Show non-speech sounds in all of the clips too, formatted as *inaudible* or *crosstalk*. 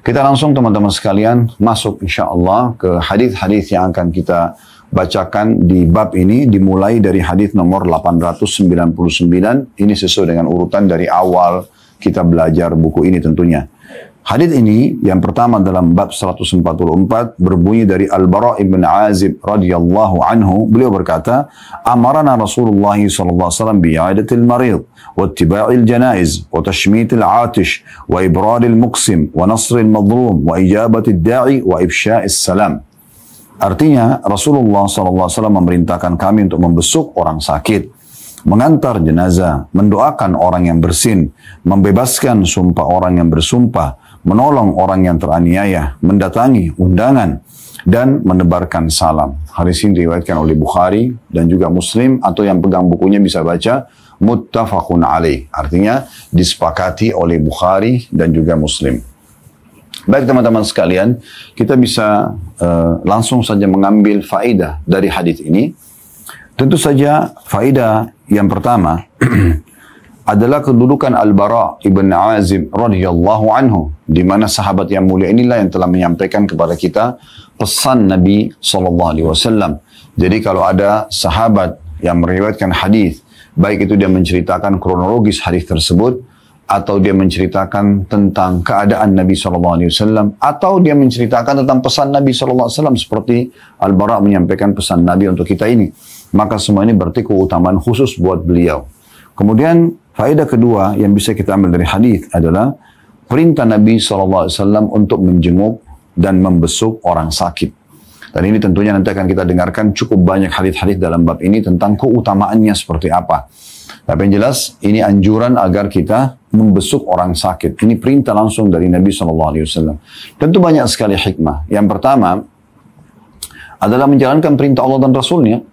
Kita langsung teman-teman sekalian masuk insya Allah ke hadis-hadis yang akan kita bacakan di bab ini dimulai dari hadis nomor 899. Ini sesuai dengan urutan dari awal kita belajar buku ini tentunya. Hadis ini yang pertama dalam bab 144 berbunyi dari Al-Bara ibn Azib radhiyallahu anhu beliau berkata amarana Rasulullah sallallahu alaihi wasallam iadatil marid wa ittiba'il janaiz wa tashmitil atish wa ibradil muqsim wa nasril madhlum wa ijabatil da'i wa ifsha'is salam Artinya Rasulullah sallallahu alaihi wasallam memerintahkan kami untuk membesuk orang sakit mengantar jenazah, mendoakan orang yang bersin, membebaskan sumpah orang yang bersumpah, menolong orang yang teraniaya, mendatangi undangan, dan menebarkan salam. Hadis ini diriwayatkan oleh Bukhari dan juga Muslim atau yang pegang bukunya bisa baca muttafaqun alaih. Artinya disepakati oleh Bukhari dan juga Muslim. Baik teman-teman sekalian, kita bisa uh, langsung saja mengambil faidah dari hadis ini. Tentu saja faidah yang pertama *clears throat* adalah kedudukan Al-Bara ibn Azib radhiyallahu anhu di mana sahabat yang mulia inilah yang telah menyampaikan kepada kita pesan Nabi sallallahu alaihi wasallam. Jadi kalau ada sahabat yang meriwayatkan hadis, baik itu dia menceritakan kronologis hadis tersebut atau dia menceritakan tentang keadaan Nabi sallallahu alaihi wasallam atau dia menceritakan tentang pesan Nabi sallallahu alaihi wasallam seperti Al-Bara menyampaikan pesan Nabi untuk kita ini. Maka semua ini berarti keutamaan khusus buat beliau. Kemudian Faedah kedua yang bisa kita ambil dari hadis adalah perintah Nabi SAW untuk menjenguk dan membesuk orang sakit. Dan ini tentunya nanti akan kita dengarkan cukup banyak hadis-hadis dalam bab ini tentang keutamaannya seperti apa. Tapi yang jelas ini anjuran agar kita membesuk orang sakit. Ini perintah langsung dari Nabi SAW. Tentu banyak sekali hikmah. Yang pertama adalah menjalankan perintah Allah dan Rasulnya.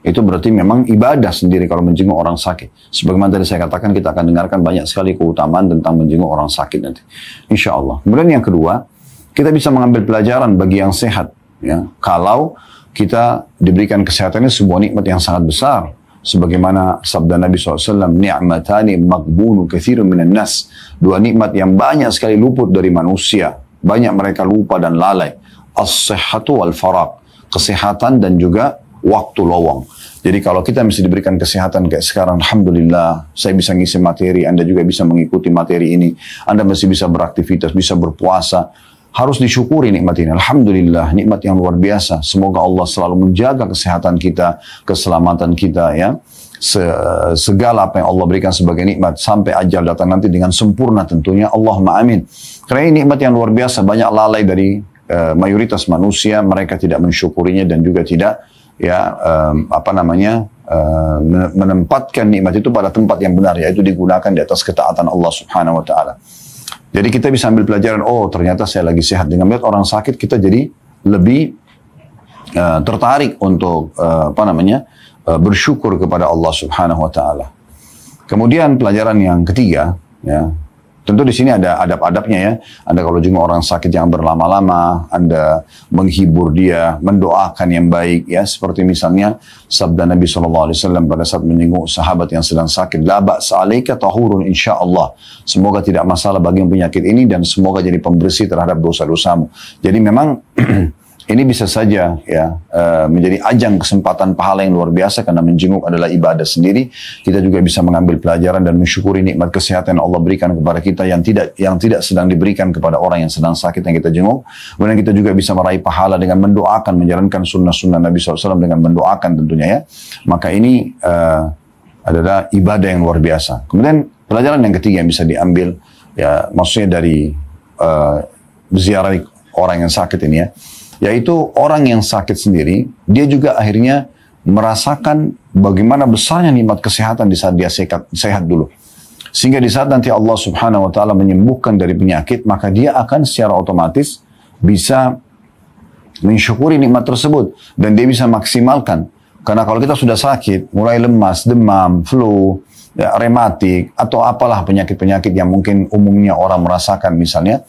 Itu berarti memang ibadah sendiri kalau menjenguk orang sakit. Sebagaimana tadi saya katakan, kita akan dengarkan banyak sekali keutamaan tentang menjenguk orang sakit nanti. Insya Allah. Kemudian yang kedua, kita bisa mengambil pelajaran bagi yang sehat. Ya, kalau kita diberikan kesehatan ini sebuah nikmat yang sangat besar. Sebagaimana sabda Nabi SAW, ni'matani magbunu kathirun minan nas. Dua nikmat yang banyak sekali luput dari manusia. Banyak mereka lupa dan lalai. as sehatu wal faraq. Kesehatan dan juga waktu lowong. Jadi kalau kita mesti diberikan kesehatan kayak sekarang, Alhamdulillah, saya bisa ngisi materi, Anda juga bisa mengikuti materi ini. Anda masih bisa beraktivitas, bisa berpuasa. Harus disyukuri nikmat ini. Alhamdulillah, nikmat yang luar biasa. Semoga Allah selalu menjaga kesehatan kita, keselamatan kita ya. Se segala apa yang Allah berikan sebagai nikmat sampai ajal datang nanti dengan sempurna tentunya Allah amin. Karena ini nikmat yang luar biasa banyak lalai dari uh, mayoritas manusia mereka tidak mensyukurinya dan juga tidak ya um, apa namanya uh, menempatkan nikmat itu pada tempat yang benar yaitu digunakan di atas ketaatan Allah Subhanahu wa taala. Jadi kita bisa ambil pelajaran oh ternyata saya lagi sehat dengan melihat orang sakit kita jadi lebih uh, tertarik untuk uh, apa namanya uh, bersyukur kepada Allah Subhanahu wa taala. Kemudian pelajaran yang ketiga ya Tentu di sini ada adab-adabnya ya. Anda kalau jenguk orang sakit yang berlama-lama, Anda menghibur dia, mendoakan yang baik ya. Seperti misalnya sabda Nabi SAW pada saat menyinggung sahabat yang sedang sakit. Labak sa'alaika tahurun insya Allah. Semoga tidak masalah bagi yang penyakit ini dan semoga jadi pembersih terhadap dosa-dosamu. Jadi memang *clears throat* ini bisa saja ya eh, menjadi ajang kesempatan pahala yang luar biasa karena menjenguk adalah ibadah sendiri. Kita juga bisa mengambil pelajaran dan mensyukuri nikmat kesehatan yang Allah berikan kepada kita yang tidak yang tidak sedang diberikan kepada orang yang sedang sakit yang kita jenguk. Kemudian kita juga bisa meraih pahala dengan mendoakan menjalankan sunnah-sunnah Nabi SAW dengan mendoakan tentunya ya. Maka ini uh, adalah ibadah yang luar biasa. Kemudian pelajaran yang ketiga yang bisa diambil ya maksudnya dari uh, ziarah orang yang sakit ini ya yaitu orang yang sakit sendiri, dia juga akhirnya merasakan bagaimana besarnya nikmat kesehatan di saat dia sehat, sehat dulu. Sehingga di saat nanti Allah subhanahu wa ta'ala menyembuhkan dari penyakit, maka dia akan secara otomatis bisa mensyukuri nikmat tersebut. Dan dia bisa maksimalkan. Karena kalau kita sudah sakit, mulai lemas, demam, flu, Ya, rematik atau apalah penyakit-penyakit yang mungkin umumnya orang merasakan misalnya,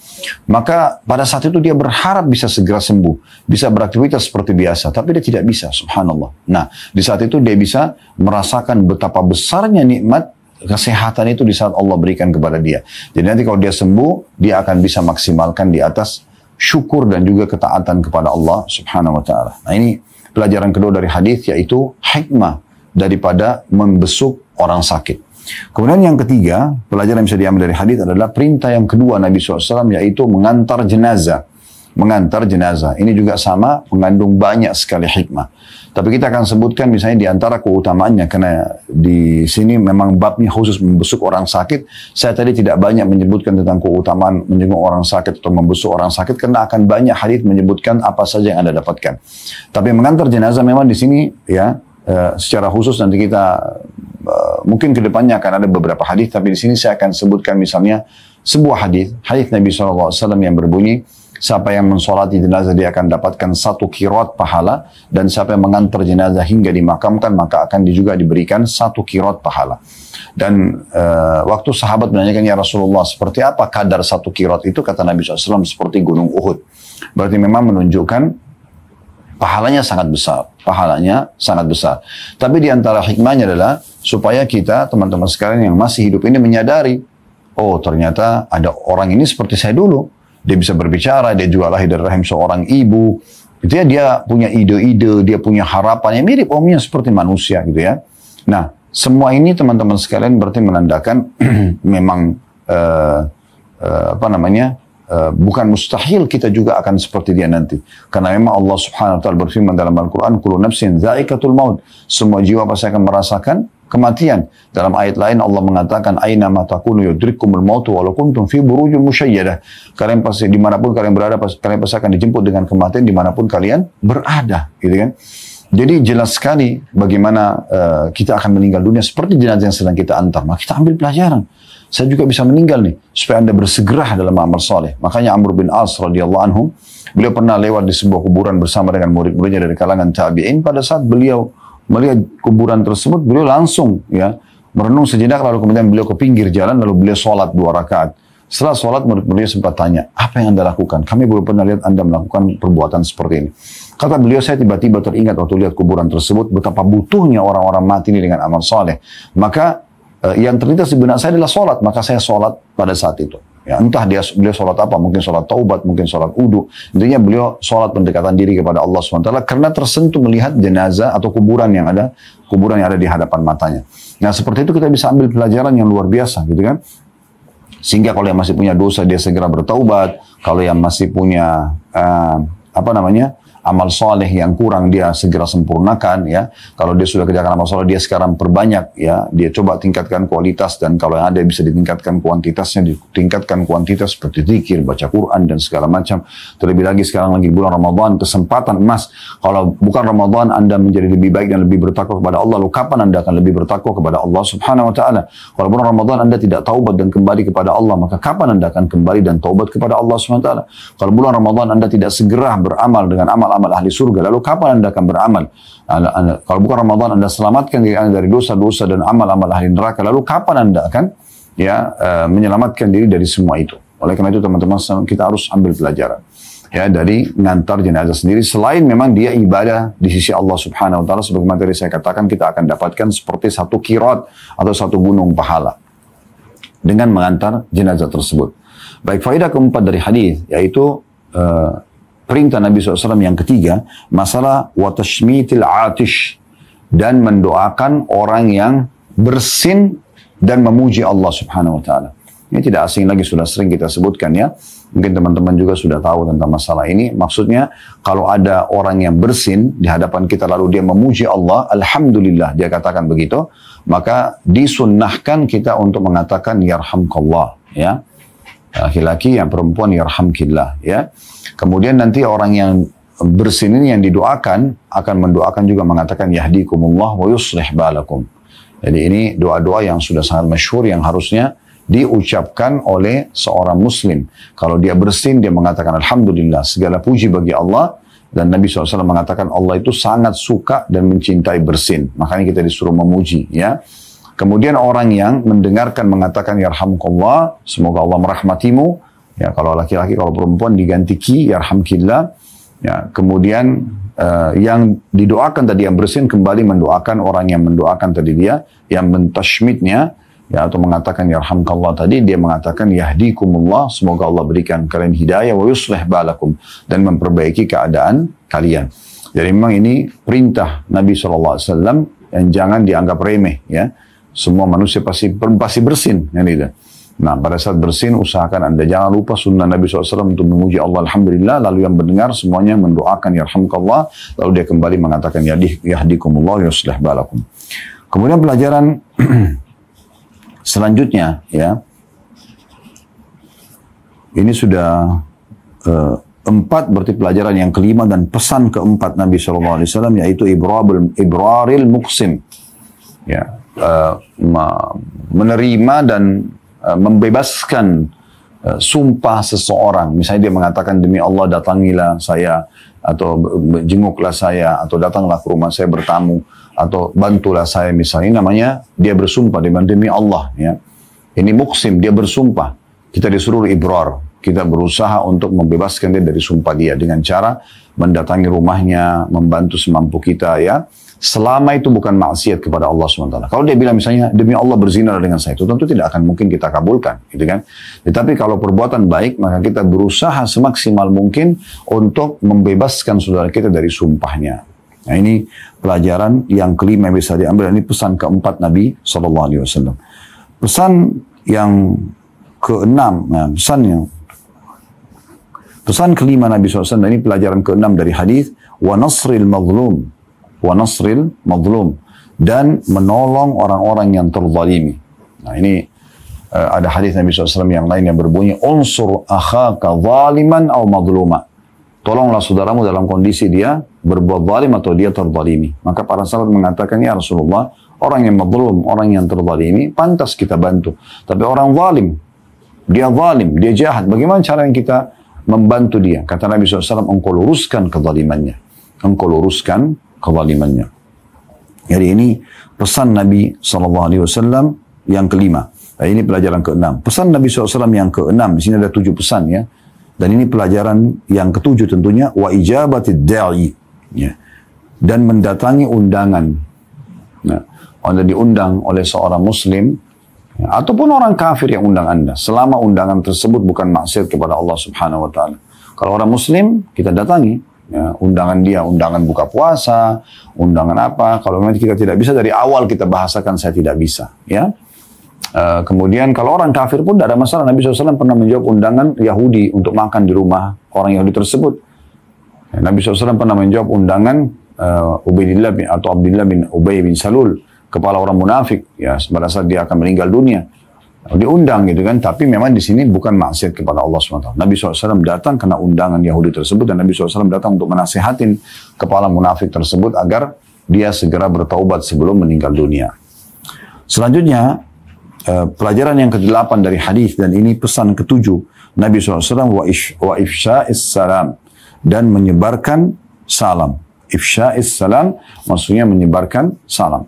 maka pada saat itu dia berharap bisa segera sembuh, bisa beraktivitas seperti biasa, tapi dia tidak bisa, subhanallah. Nah, di saat itu dia bisa merasakan betapa besarnya nikmat kesehatan itu di saat Allah berikan kepada dia. Jadi nanti kalau dia sembuh, dia akan bisa maksimalkan di atas syukur dan juga ketaatan kepada Allah Subhanahu wa taala. Nah, ini pelajaran kedua dari hadis yaitu hikmah daripada membesuk orang sakit. Kemudian yang ketiga, pelajaran yang bisa diambil dari hadis adalah perintah yang kedua Nabi SAW yaitu mengantar jenazah. Mengantar jenazah. Ini juga sama mengandung banyak sekali hikmah. Tapi kita akan sebutkan misalnya di antara keutamaannya karena di sini memang babnya khusus membesuk orang sakit. Saya tadi tidak banyak menyebutkan tentang keutamaan menjenguk orang sakit atau membesuk orang sakit karena akan banyak hadis menyebutkan apa saja yang Anda dapatkan. Tapi mengantar jenazah memang di sini ya eh, secara khusus nanti kita mungkin kedepannya akan ada beberapa hadis, tapi di sini saya akan sebutkan misalnya sebuah hadis, hadis Nabi SAW yang berbunyi, siapa yang mensolati jenazah dia akan dapatkan satu kirot pahala dan siapa yang mengantar jenazah hingga dimakamkan maka akan juga diberikan satu kirot pahala dan uh, waktu sahabat menanyakan ya Rasulullah seperti apa kadar satu kirot itu kata Nabi SAW seperti gunung Uhud berarti memang menunjukkan pahalanya sangat besar pahalanya sangat besar tapi diantara hikmahnya adalah supaya kita teman-teman sekalian yang masih hidup ini menyadari, oh ternyata ada orang ini seperti saya dulu. Dia bisa berbicara, dia juga lahir dari rahim seorang ibu. Gitu ya, dia punya ide-ide, dia punya harapan yang mirip omnya seperti manusia gitu ya. Nah, semua ini teman-teman sekalian berarti menandakan *clears throat* memang uh, uh, apa namanya eh, bukan mustahil kita juga akan seperti dia nanti. Karena memang Allah Subhanahu wa taala berfirman dalam Al-Qur'an, Kulu nafsin za'ikatul maut." Semua jiwa pasti akan merasakan kematian. Dalam ayat lain Allah mengatakan aina matakunu yudrikumul maut walau kuntum fi burujin musyayyadah. Kalian pasti dimanapun kalian berada kalian pasti akan dijemput dengan kematian dimanapun kalian berada, gitu kan? Jadi jelas sekali bagaimana uh, kita akan meninggal dunia seperti jenazah yang sedang kita antar. Maka kita ambil pelajaran. Saya juga bisa meninggal nih supaya anda bersegera dalam amal soleh. Makanya Amr bin As radhiyallahu anhu beliau pernah lewat di sebuah kuburan bersama dengan murid-muridnya dari kalangan tabi'in pada saat beliau melihat kuburan tersebut, beliau langsung ya merenung sejenak lalu kemudian beliau ke pinggir jalan lalu beliau sholat dua rakaat. Setelah sholat beliau sempat tanya, apa yang anda lakukan? Kami belum pernah lihat anda melakukan perbuatan seperti ini. Kata beliau, saya tiba-tiba teringat waktu lihat kuburan tersebut betapa butuhnya orang-orang mati ini dengan amal soleh. Maka eh, yang terlintas di benak saya adalah sholat, maka saya sholat pada saat itu. Ya, entah dia beliau sholat apa, mungkin sholat taubat, mungkin sholat udu. Intinya beliau sholat pendekatan diri kepada Allah SWT karena tersentuh melihat jenazah atau kuburan yang ada, kuburan yang ada di hadapan matanya. Nah seperti itu kita bisa ambil pelajaran yang luar biasa gitu kan. Sehingga kalau yang masih punya dosa dia segera bertaubat, kalau yang masih punya uh, apa namanya amal soleh yang kurang dia segera sempurnakan ya. Kalau dia sudah kerjakan amal soleh dia sekarang perbanyak ya. Dia coba tingkatkan kualitas dan kalau yang ada bisa ditingkatkan kuantitasnya ditingkatkan kuantitas seperti zikir, baca Quran dan segala macam. Terlebih lagi sekarang lagi bulan Ramadan kesempatan emas kalau bukan Ramadan Anda menjadi lebih baik dan lebih bertakwa kepada Allah. Lalu kapan Anda akan lebih bertakwa kepada Allah Subhanahu wa taala? Kalau bulan Ramadan Anda tidak taubat dan kembali kepada Allah, maka kapan Anda akan kembali dan taubat kepada Allah Subhanahu wa taala? Kalau bulan Ramadan Anda tidak segera beramal dengan amal amal-amal ahli surga. Lalu kapan Anda akan beramal? Anda, anda, kalau bukan Ramadan Anda selamatkan diri Anda dari dosa-dosa dan amal-amal ahli neraka. Lalu kapan Anda akan ya uh, menyelamatkan diri dari semua itu? Oleh karena itu teman-teman kita harus ambil pelajaran ya dari ngantar jenazah sendiri selain memang dia ibadah di sisi Allah Subhanahu wa taala sebagaimana materi saya katakan kita akan dapatkan seperti satu kirot atau satu gunung pahala dengan mengantar jenazah tersebut. Baik faedah keempat dari hadis yaitu uh, perintah Nabi SAW yang ketiga, masalah watashmitil atish. Dan mendoakan orang yang bersin dan memuji Allah subhanahu wa ta'ala. Ini tidak asing lagi, sudah sering kita sebutkan ya. Mungkin teman-teman juga sudah tahu tentang masalah ini. Maksudnya, kalau ada orang yang bersin di hadapan kita lalu dia memuji Allah, Alhamdulillah, dia katakan begitu. Maka disunnahkan kita untuk mengatakan, Yarhamkallah. Ya laki-laki yang perempuan yarhamkillah ya kemudian nanti orang yang bersin ini yang didoakan akan mendoakan juga mengatakan yahdikumullah wa yuslih balakum jadi ini doa-doa yang sudah sangat masyhur yang harusnya diucapkan oleh seorang muslim kalau dia bersin dia mengatakan alhamdulillah segala puji bagi Allah dan Nabi SAW mengatakan Allah itu sangat suka dan mencintai bersin. Makanya kita disuruh memuji ya. Kemudian orang yang mendengarkan mengatakan yarhamukallah, semoga Allah merahmatimu. Ya, kalau laki-laki, kalau perempuan diganti ki, yarhamkillah. Ya, kemudian uh, yang didoakan tadi yang bersin kembali mendoakan orang yang mendoakan tadi dia yang mentashmidnya ya atau mengatakan yarhamkallah tadi dia mengatakan yahdikumullah semoga Allah berikan kalian hidayah wa yusleh balakum dan memperbaiki keadaan kalian. Jadi memang ini perintah Nabi SAW yang jangan dianggap remeh ya. Semua manusia pasti pasti bersin, kan ya, gitu. Nah, pada saat bersin, usahakan Anda jangan lupa sunnah Nabi SAW untuk memuji Allah, Alhamdulillah. Lalu yang mendengar semuanya mendoakan, Ya Alhamdulillah Lalu dia kembali mengatakan, Ya Yadih, Yahdikumullah, ya sudah Balakum. Kemudian pelajaran *clears throat* selanjutnya, ya. Ini sudah uh, empat berarti pelajaran yang kelima dan pesan keempat Nabi SAW yaitu ibraril, ibraril muksim. Ya, uh, menerima dan uh, membebaskan uh, sumpah seseorang. Misalnya dia mengatakan demi Allah datangilah saya atau jenguklah saya atau datanglah ke rumah saya bertamu atau bantulah saya misalnya namanya dia bersumpah demi Allah ya. Ini muksim dia bersumpah. Kita disuruh ibrar, kita berusaha untuk membebaskan dia dari sumpah dia dengan cara mendatangi rumahnya, membantu semampu kita ya, Selama itu bukan maksiat kepada Allah SWT. Kalau dia bilang misalnya, demi Allah berzina dengan saya, itu tentu tidak akan mungkin kita kabulkan. Gitu kan? Tetapi kalau perbuatan baik, maka kita berusaha semaksimal mungkin untuk membebaskan saudara kita dari sumpahnya. Nah ini pelajaran yang kelima yang bisa diambil. Ini pesan keempat Nabi SAW. Pesan yang keenam, nah, pesan yang pesan kelima Nabi SAW ini pelajaran keenam dari hadis wa nasril mazlum wa nasril mazlum dan menolong orang-orang yang terzalimi. Nah ini eh, ada hadis Nabi SAW yang lain yang berbunyi unsur akhaka zaliman au madluma. Tolonglah saudaramu dalam kondisi dia berbuat zalim atau dia terzalimi. Maka para sahabat mengatakan, ya Rasulullah, orang yang mazlum, orang yang terzalimi, pantas kita bantu. Tapi orang zalim, dia zalim, dia jahat. Bagaimana cara yang kita membantu dia? Kata Nabi SAW, engkau luruskan kezalimannya. Engkau luruskan kezalimannya. Jadi ini pesan Nabi SAW yang kelima. Nah, ini pelajaran keenam. Pesan Nabi SAW yang keenam, di sini ada tujuh pesan ya. Dan ini pelajaran yang ketujuh tentunya. Wa ijabatid da'i. Ya. Dan mendatangi undangan. Nah, anda diundang oleh seorang muslim, ya, ataupun orang kafir yang undang Anda. Selama undangan tersebut bukan maksir kepada Allah subhanahu wa ta'ala. Kalau orang muslim, kita datangi ya, undangan dia, undangan buka puasa, undangan apa. Kalau memang kita tidak bisa dari awal kita bahasakan saya tidak bisa, ya. E, kemudian kalau orang kafir pun tidak ada masalah. Nabi SAW pernah menjawab undangan Yahudi untuk makan di rumah orang Yahudi tersebut. Ya, Nabi SAW pernah menjawab undangan e, Ubaidillah bin atau Abdillah bin Ubay bin Salul, kepala orang munafik, ya pada saat dia akan meninggal dunia diundang gitu kan. Tapi memang di sini bukan maksiat kepada Allah SWT. Nabi SAW datang karena undangan Yahudi tersebut dan Nabi SAW datang untuk menasehatin kepala munafik tersebut agar dia segera bertaubat sebelum meninggal dunia. Selanjutnya, eh, pelajaran yang ke-8 dari hadis dan ini pesan ketujuh Nabi SAW wa, ish, wa is salam dan menyebarkan salam. is salam maksudnya menyebarkan salam.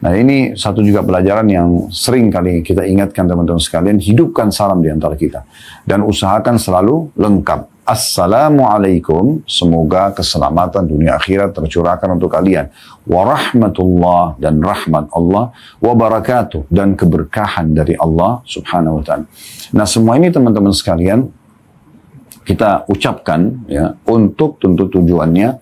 Nah ini satu juga pelajaran yang sering kali kita ingatkan teman-teman sekalian, hidupkan salam di antara kita. Dan usahakan selalu lengkap. Assalamualaikum, semoga keselamatan dunia akhirat tercurahkan untuk kalian. Warahmatullah dan rahmat Allah, wabarakatuh dan keberkahan dari Allah subhanahu wa ta'ala. Nah semua ini teman-teman sekalian, kita ucapkan ya untuk tentu tujuannya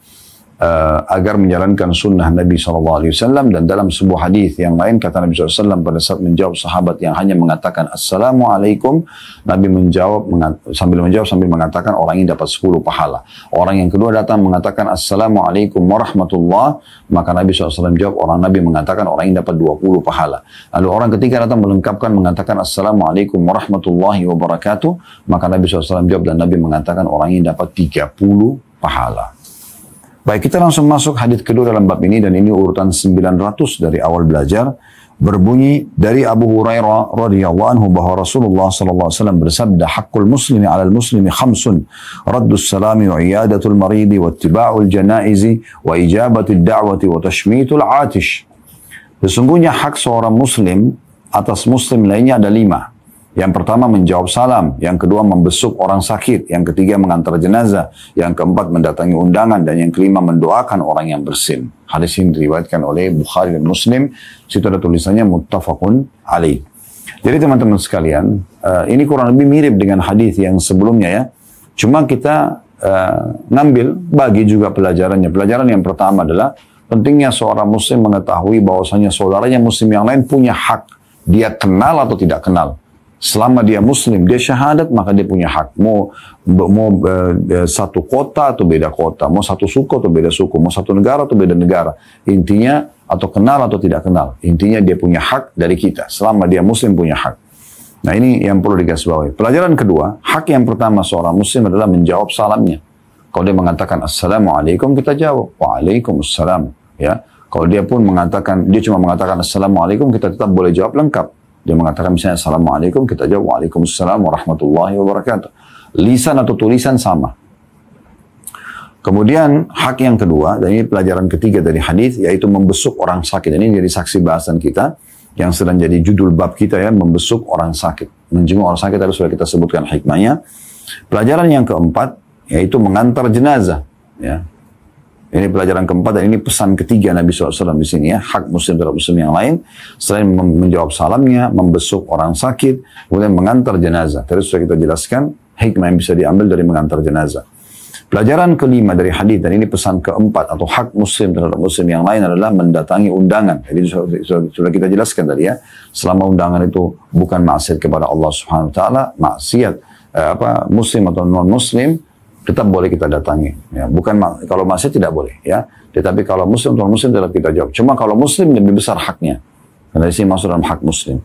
uh, agar menjalankan sunnah Nabi Shallallahu Alaihi Wasallam dan dalam sebuah hadis yang lain kata Nabi SAW pada saat menjawab sahabat yang hanya mengatakan Assalamualaikum Nabi menjawab mengat sambil menjawab sambil mengatakan orang ini dapat 10 pahala orang yang kedua datang mengatakan Assalamualaikum warahmatullah maka Nabi SAW jawab orang Nabi mengatakan orang ini dapat 20 pahala lalu orang ketiga datang melengkapkan mengatakan Assalamualaikum warahmatullahi wabarakatuh maka Nabi SAW jawab dan Nabi mengatakan orang ini dapat 30 pahala Baik, kita langsung masuk hadis kedua dalam bab ini dan ini urutan 900 dari awal belajar berbunyi dari Abu Hurairah radhiyallahu anhu bahwa Rasulullah sallallahu alaihi wasallam bersabda hakul muslimi 'alal muslimi khamsun raddus salami wa iadatul maridi wa ittiba'ul janaizi wa ijabati da'wati wa tashmitul 'atish. Sesungguhnya hak seorang muslim atas muslim lainnya ada lima. Yang pertama menjawab salam, yang kedua membesuk orang sakit, yang ketiga mengantar jenazah, yang keempat mendatangi undangan, dan yang kelima mendoakan orang yang bersin. Hadis ini diriwayatkan oleh Bukhari dan Muslim, situ ada tulisannya muttafaqun alaih. Jadi teman-teman sekalian, eh, ini kurang lebih mirip dengan hadis yang sebelumnya ya. Cuma kita eh, ngambil bagi juga pelajarannya. Pelajaran yang pertama adalah pentingnya seorang muslim mengetahui bahwasanya saudaranya muslim yang lain punya hak. Dia kenal atau tidak kenal Selama dia muslim, dia syahadat, maka dia punya hak. Mau, mau uh, satu kota atau beda kota, mau satu suku atau beda suku, mau satu negara atau beda negara. Intinya, atau kenal atau tidak kenal. Intinya dia punya hak dari kita. Selama dia muslim punya hak. Nah ini yang perlu digarisbawahi. Pelajaran kedua, hak yang pertama seorang muslim adalah menjawab salamnya. Kalau dia mengatakan Assalamualaikum, kita jawab Waalaikumsalam. Ya. Kalau dia pun mengatakan, dia cuma mengatakan Assalamualaikum, kita tetap boleh jawab lengkap. Dia mengatakan misalnya Assalamualaikum, kita jawab Waalaikumsalam warahmatullahi wabarakatuh. Lisan atau tulisan sama. Kemudian hak yang kedua, dan ini pelajaran ketiga dari hadis yaitu membesuk orang sakit. Ini jadi saksi bahasan kita yang sedang jadi judul bab kita ya, membesuk orang sakit. Menjenguk orang sakit tadi sudah kita sebutkan hikmahnya. Pelajaran yang keempat yaitu mengantar jenazah. Ya, ini pelajaran keempat dan ini pesan ketiga Nabi SAW di sini ya. Hak muslim terhadap muslim yang lain. Selain menjawab salamnya, membesuk orang sakit, kemudian mengantar jenazah. Tadi sudah kita jelaskan hikmah yang bisa diambil dari mengantar jenazah. Pelajaran kelima dari hadis dan ini pesan keempat atau hak muslim terhadap muslim yang lain adalah mendatangi undangan. Jadi sudah, kita jelaskan tadi ya. Selama undangan itu bukan maksiat kepada Allah Subhanahu wa taala, maksiat eh, apa muslim atau non muslim tetap boleh kita datangi. Ya, bukan kalau masih tidak boleh ya. Tetapi kalau muslim atau muslim tetap kita jawab. Cuma kalau muslim lebih besar haknya. Karena di sini masuk dalam hak muslim.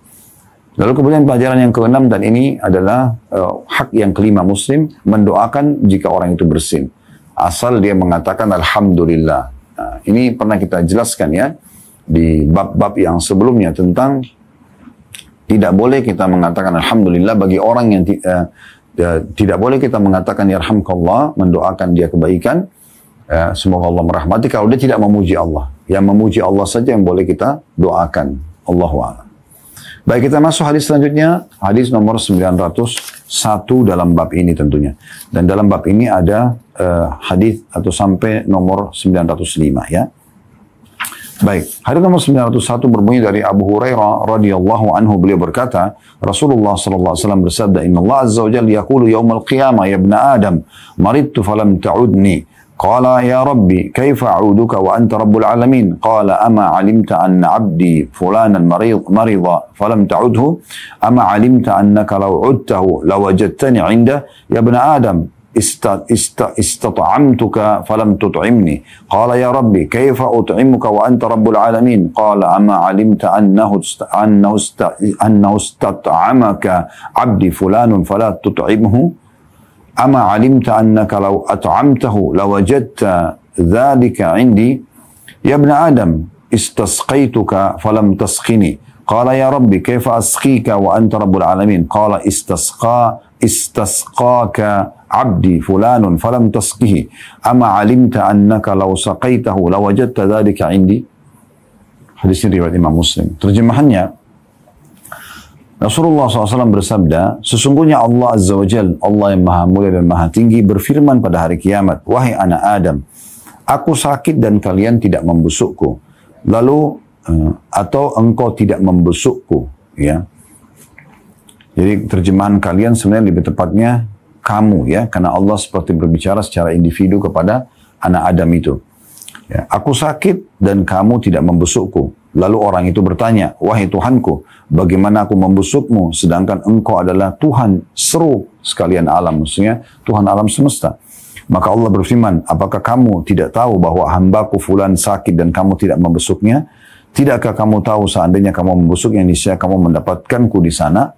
Lalu kemudian pelajaran yang keenam dan ini adalah uh, hak yang kelima muslim mendoakan jika orang itu bersin. Asal dia mengatakan alhamdulillah. Nah, ini pernah kita jelaskan ya di bab-bab yang sebelumnya tentang tidak boleh kita mengatakan alhamdulillah bagi orang yang uh, Ya, tidak boleh kita mengatakan ya Allah mendoakan dia kebaikan, ya, semoga Allah merahmati kalau dia tidak memuji Allah. Yang memuji Allah saja yang boleh kita doakan. Allahu a'lam. Baik, kita masuk hadis selanjutnya, hadis nomor 901 dalam bab ini tentunya. Dan dalam bab ini ada uh, hadis atau sampai nomor 905 ya. Baik, hadis nomor 901 berbunyi dari Abu Hurairah radhiyallahu anhu beliau berkata, Rasulullah sallallahu alaihi wasallam bersabda, "Inna Allah azza wa jalla yaqulu yaumal qiyamah ya ibn Adam, maridtu falam ta'udni." Qala ya Rabbi, kaifa a'uduka wa anta rabbul alamin? Qala ama 'alimta anna 'abdi fulanan marid marida falam ta'udhu? Ama 'alimta annaka law 'udtahu lawajadtani 'inda ya ibn Adam? استطعمتك فلم تطعمني قال يا ربي كيف أطعمك وأنت رب العالمين قال أما علمت أنه أنه أنه استطعمك عبدي فلان فلا تطعمه أما علمت أنك لو أطعمته لوجدت ذلك عندي يا ابن آدم استسقيتك فلم تسقني قال يا ربي كيف أسقيك وأنت رب العالمين قال استسقى استسقاك fulanun فلان فلم ama أما علمت أنك لو سقيته لوجدت ذلك عندي hadis ini riwayat Imam Muslim terjemahannya Rasulullah SAW bersabda, sesungguhnya Allah Azza wa Jal, Allah yang maha mulia dan maha tinggi berfirman pada hari kiamat, Wahai anak Adam, aku sakit dan kalian tidak membusukku. Lalu, eh, atau engkau tidak membusukku. Ya. Jadi terjemahan kalian sebenarnya lebih tepatnya kamu ya karena Allah seperti berbicara secara individu kepada anak Adam itu. Ya, aku sakit dan kamu tidak membusukku. Lalu orang itu bertanya, wahai Tuhanku, bagaimana aku membusukmu sedangkan engkau adalah Tuhan seru sekalian alam. Maksudnya Tuhan alam semesta. Maka Allah berfirman, apakah kamu tidak tahu bahwa hambaku fulan sakit dan kamu tidak membesuknya? Tidakkah kamu tahu seandainya kamu membusuknya niscaya kamu mendapatkanku di sana?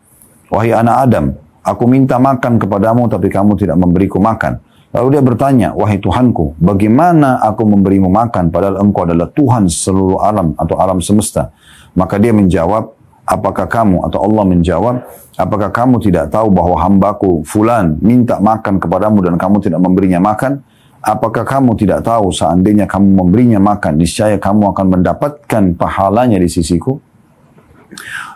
Wahai anak Adam, Aku minta makan kepadamu, tapi kamu tidak memberiku makan. Lalu dia bertanya, wahai Tuhanku, bagaimana aku memberimu makan padahal engkau adalah Tuhan seluruh alam atau alam semesta? Maka dia menjawab, apakah kamu atau Allah menjawab, apakah kamu tidak tahu bahwa hambaku fulan minta makan kepadamu dan kamu tidak memberinya makan? Apakah kamu tidak tahu seandainya kamu memberinya makan, niscaya kamu akan mendapatkan pahalanya di sisiku?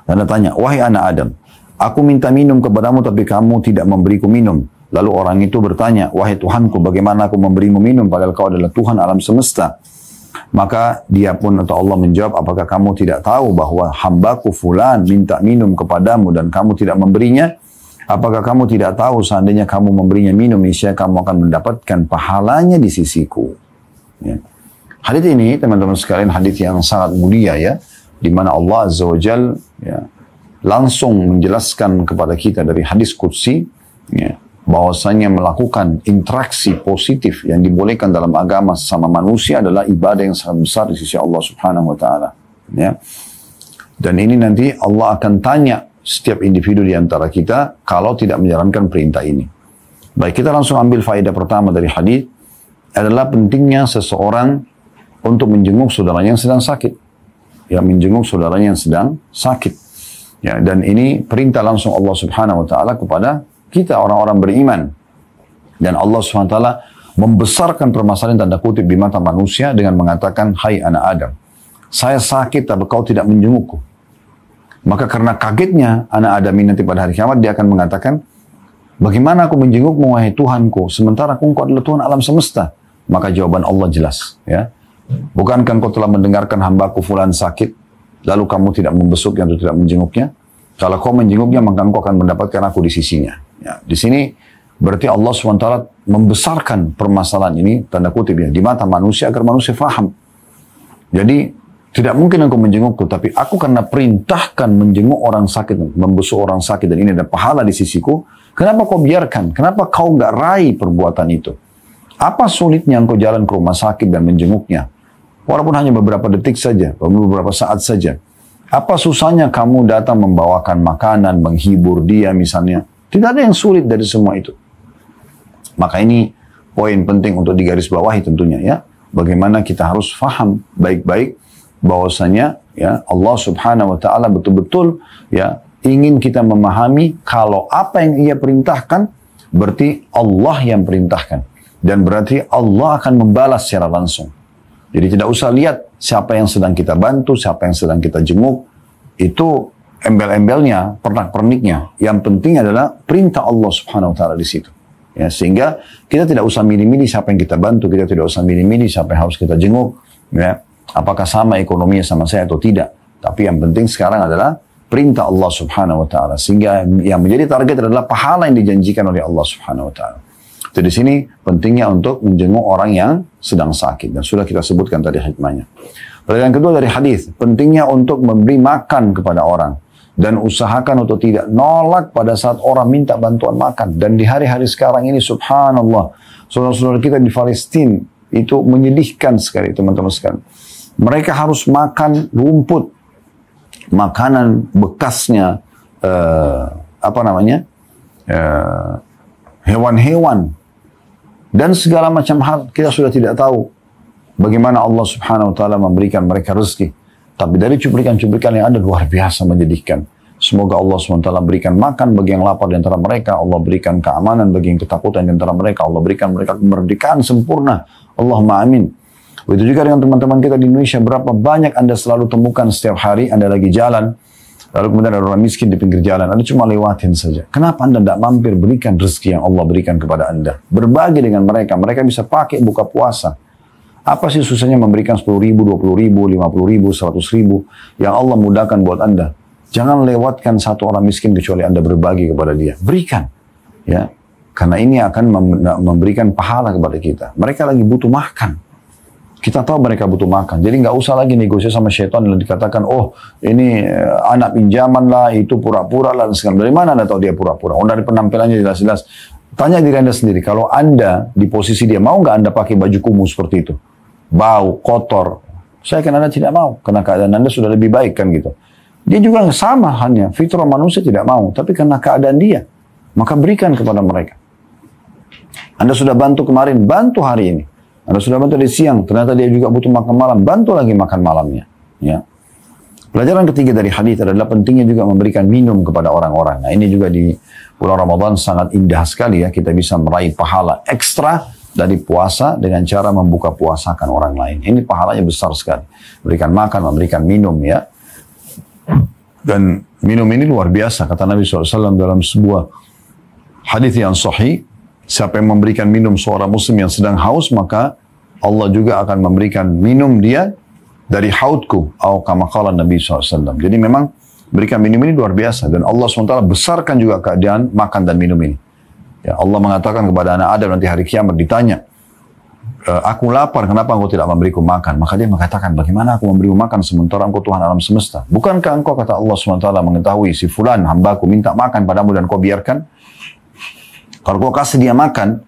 Tanda tanya, wahai anak Adam, Aku minta minum kepadamu tapi kamu tidak memberiku minum. Lalu orang itu bertanya, wahai Tuhanku bagaimana aku memberimu minum padahal kau adalah Tuhan alam semesta. Maka dia pun atau Allah menjawab, apakah kamu tidak tahu bahwa hambaku fulan minta minum kepadamu dan kamu tidak memberinya? Apakah kamu tidak tahu seandainya kamu memberinya minum, niscaya kamu akan mendapatkan pahalanya di sisiku. Ya. Hadith ini teman-teman sekalian hadith yang sangat mulia ya, di mana Allah Azza wa Jal ya, langsung menjelaskan kepada kita dari hadis Qudsi ya, bahwasanya melakukan interaksi positif yang dibolehkan dalam agama sama manusia adalah ibadah yang sangat besar di sisi Allah Subhanahu wa taala ya. Dan ini nanti Allah akan tanya setiap individu di antara kita kalau tidak menjalankan perintah ini. Baik, kita langsung ambil faedah pertama dari hadis adalah pentingnya seseorang untuk menjenguk saudaranya yang sedang sakit. Ya, menjenguk saudaranya yang sedang sakit. Ya, dan ini perintah langsung Allah Subhanahu wa taala kepada kita orang-orang beriman. Dan Allah Subhanahu wa taala membesarkan permasalahan tanda kutip di mata manusia dengan mengatakan, "Hai anak Adam, saya sakit tapi kau tidak menjengukku." Maka karena kagetnya anak Adam ini nanti pada hari kiamat dia akan mengatakan, "Bagaimana aku menjengukmu wahai Tuhanku sementara aku engkau adalah Tuhan alam semesta?" Maka jawaban Allah jelas, ya. Bukankah engkau telah mendengarkan hambaku fulan sakit Lalu kamu tidak membesuknya atau tidak menjenguknya. Kalau kau menjenguknya, maka engkau akan mendapatkan aku di sisinya. Ya, di sini berarti Allah SWT membesarkan permasalahan ini, tanda kutip ya, di mata manusia agar manusia faham. Jadi tidak mungkin engkau menjengukku, tapi aku karena perintahkan menjenguk orang sakit, membesuk orang sakit, dan ini ada pahala di sisiku, kenapa kau biarkan? Kenapa kau nggak raih perbuatan itu? Apa sulitnya engkau jalan ke rumah sakit dan menjenguknya? Walaupun hanya beberapa detik saja, beberapa saat saja. Apa susahnya kamu datang membawakan makanan, menghibur dia misalnya. Tidak ada yang sulit dari semua itu. Maka ini poin penting untuk digarisbawahi tentunya ya. Bagaimana kita harus faham baik-baik bahwasanya ya Allah Subhanahu wa taala betul-betul ya ingin kita memahami kalau apa yang ia perintahkan berarti Allah yang perintahkan dan berarti Allah akan membalas secara langsung. Jadi tidak usah lihat siapa yang sedang kita bantu, siapa yang sedang kita jenguk. Itu embel-embelnya, pernak-perniknya. Yang penting adalah perintah Allah Subhanahu wa taala di situ. Ya, sehingga kita tidak usah milih-milih siapa yang kita bantu, kita tidak usah milih-milih siapa yang harus kita jenguk, ya. Apakah sama ekonominya sama saya atau tidak. Tapi yang penting sekarang adalah perintah Allah Subhanahu wa taala sehingga yang menjadi target adalah pahala yang dijanjikan oleh Allah Subhanahu wa taala. Jadi sini pentingnya untuk menjenguk orang yang sedang sakit dan sudah kita sebutkan tadi hikmahnya. yang kedua dari hadis, pentingnya untuk memberi makan kepada orang dan usahakan untuk tidak nolak pada saat orang minta bantuan makan dan di hari-hari sekarang ini subhanallah saudara-saudara kita di Palestina itu menyedihkan sekali teman-teman sekalian. Mereka harus makan rumput, makanan bekasnya, uh, apa namanya, eh, hewan-hewan dan segala macam hal kita sudah tidak tahu bagaimana Allah subhanahu wa ta'ala memberikan mereka rezeki. Tapi dari cuplikan-cuplikan yang ada luar biasa menjadikan. Semoga Allah SWT berikan makan bagi yang lapar di antara mereka. Allah berikan keamanan bagi yang ketakutan di antara mereka. Allah berikan mereka kemerdekaan sempurna. Allahumma amin. Begitu juga dengan teman-teman kita di Indonesia. Berapa banyak Anda selalu temukan setiap hari Anda lagi jalan. Lalu kemudian ada orang miskin di pinggir jalan, anda cuma lewatin saja. Kenapa Anda tidak mampir berikan rezeki yang Allah berikan kepada Anda? Berbagi dengan mereka, mereka bisa pakai buka puasa. Apa sih susahnya memberikan 10 ribu, 20 ribu, 50 ribu, 100 ribu yang Allah mudahkan buat Anda? Jangan lewatkan satu orang miskin kecuali Anda berbagi kepada dia. Berikan. ya Karena ini akan memberikan pahala kepada kita. Mereka lagi butuh makan. Kita tahu mereka butuh makan. Jadi nggak usah lagi negosiasi sama setan yang dikatakan, oh ini eh, anak pinjaman lah, itu pura-pura lah. Dan Dari mana Anda tahu dia pura-pura? Oh dari penampilannya jelas-jelas. Tanya diri Anda sendiri, kalau Anda di posisi dia, mau nggak Anda pakai baju kumuh seperti itu? Bau, kotor. Saya kan Anda tidak mau, karena keadaan Anda sudah lebih baik kan gitu. Dia juga sama hanya, fitrah manusia tidak mau, tapi karena keadaan dia. Maka berikan kepada mereka. Anda sudah bantu kemarin, bantu hari ini. Anda sudah bantu dari siang, ternyata dia juga butuh makan malam, bantu lagi makan malamnya. Ya. Pelajaran ketiga dari hadis adalah pentingnya juga memberikan minum kepada orang-orang. Nah ini juga di bulan Ramadan sangat indah sekali ya. Kita bisa meraih pahala ekstra dari puasa dengan cara membuka puasakan orang lain. Ini pahalanya besar sekali. Berikan makan, memberikan minum ya. Dan minum ini luar biasa. Kata Nabi SAW dalam sebuah hadis yang sahih Siapa yang memberikan minum seorang muslim yang sedang haus, maka Allah juga akan memberikan minum dia dari hautku. atau kamakala Nabi SAW. Jadi memang berikan minum ini luar biasa. Dan Allah SWT besarkan juga keadaan makan dan minum ini. Ya, Allah mengatakan kepada anak Adam nanti hari kiamat ditanya, e, aku lapar, kenapa engkau tidak memberiku makan? Maka dia mengatakan, bagaimana aku memberimu makan sementara engkau Tuhan alam semesta? Bukankah engkau, kata Allah SWT, mengetahui si fulan hambaku minta makan padamu dan kau biarkan? Kalau kau kasih dia makan,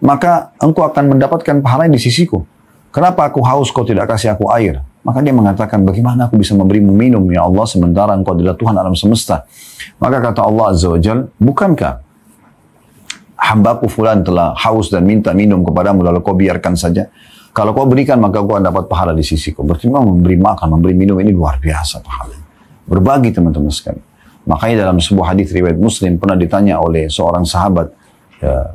maka engkau akan mendapatkan pahala di sisiku. Kenapa aku haus kau tidak kasih aku air? Maka dia mengatakan, bagaimana aku bisa memberimu minum ya Allah sementara engkau adalah Tuhan alam semesta. Maka kata Allah Azza wa Jal, bukankah hambaku fulan telah haus dan minta minum kepadamu lalu kau biarkan saja. Kalau kau berikan maka kau akan dapat pahala di sisiku. Berarti memang memberi makan, memberi minum ini luar biasa pahala. Berbagi teman-teman sekalian. Makanya dalam sebuah hadis riwayat Muslim pernah ditanya oleh seorang sahabat, Ya,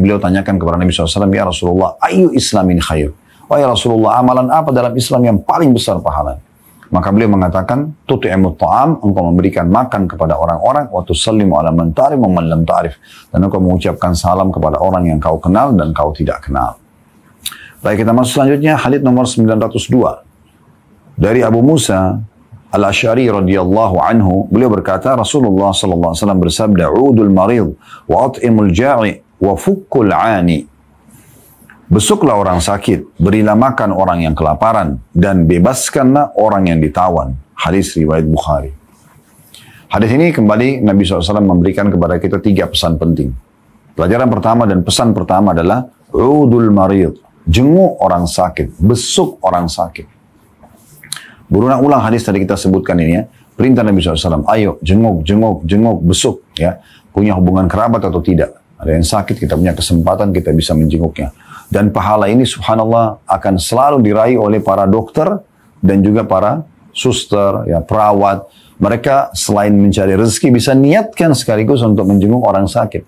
beliau tanyakan kepada Nabi SAW, Ya Rasulullah, ayu islamin khair. Oh ya Rasulullah, amalan apa dalam Islam yang paling besar pahala? Maka beliau mengatakan, Tutu'imu ta'am, engkau memberikan makan kepada orang-orang, waktu tusallimu ala mentari, ta'rif wa ta'rif. Dan engkau mengucapkan salam kepada orang yang kau kenal dan kau tidak kenal. Baik, kita masuk selanjutnya, hadith nomor 902. Dari Abu Musa, al Ashari radhiyallahu anhu, beliau berkata Rasulullah sallallahu alaihi wasallam bersabda, "Udul marid wa at'imul ja'i wa fukul 'ani." Besuklah orang sakit, berilah makan orang yang kelaparan dan bebaskanlah orang yang ditawan. Hadis riwayat Bukhari. Hadis ini kembali Nabi SAW memberikan kepada kita tiga pesan penting. Pelajaran pertama dan pesan pertama adalah Udul marid, jenguk orang sakit, besuk orang sakit. Berulang-ulang hadis tadi kita sebutkan ini ya. Perintah Nabi SAW, ayo jenguk, jenguk, jenguk, besuk ya. Punya hubungan kerabat atau tidak. Ada yang sakit, kita punya kesempatan, kita bisa menjenguknya. Dan pahala ini subhanallah akan selalu diraih oleh para dokter dan juga para suster, ya perawat. Mereka selain mencari rezeki bisa niatkan sekaligus untuk menjenguk orang sakit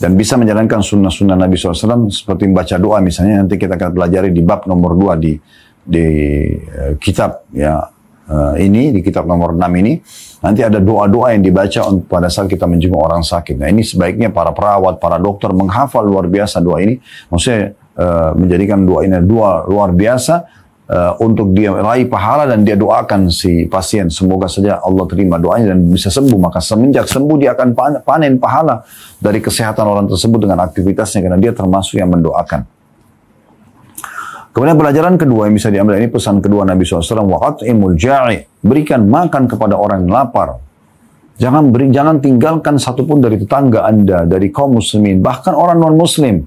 dan bisa menjalankan sunnah-sunnah Nabi SAW seperti membaca doa misalnya nanti kita akan pelajari di bab nomor dua di di uh, kitab ya uh, ini di kitab nomor 6 ini nanti ada doa-doa yang dibaca pada saat kita menjenguk orang sakit. Nah, ini sebaiknya para perawat, para dokter menghafal luar biasa doa ini. Maksudnya uh, menjadikan doa ini doa luar biasa Uh, untuk dia raih pahala dan dia doakan si pasien semoga saja Allah terima doanya dan bisa sembuh maka semenjak sembuh dia akan panen pahala dari kesehatan orang tersebut dengan aktivitasnya karena dia termasuk yang mendoakan Kemudian pelajaran kedua yang bisa diambil ini pesan kedua Nabi SAW. imul ja'i. Berikan makan kepada orang yang lapar. Jangan beri, jangan tinggalkan satupun dari tetangga Anda, dari kaum muslimin, bahkan orang non-muslim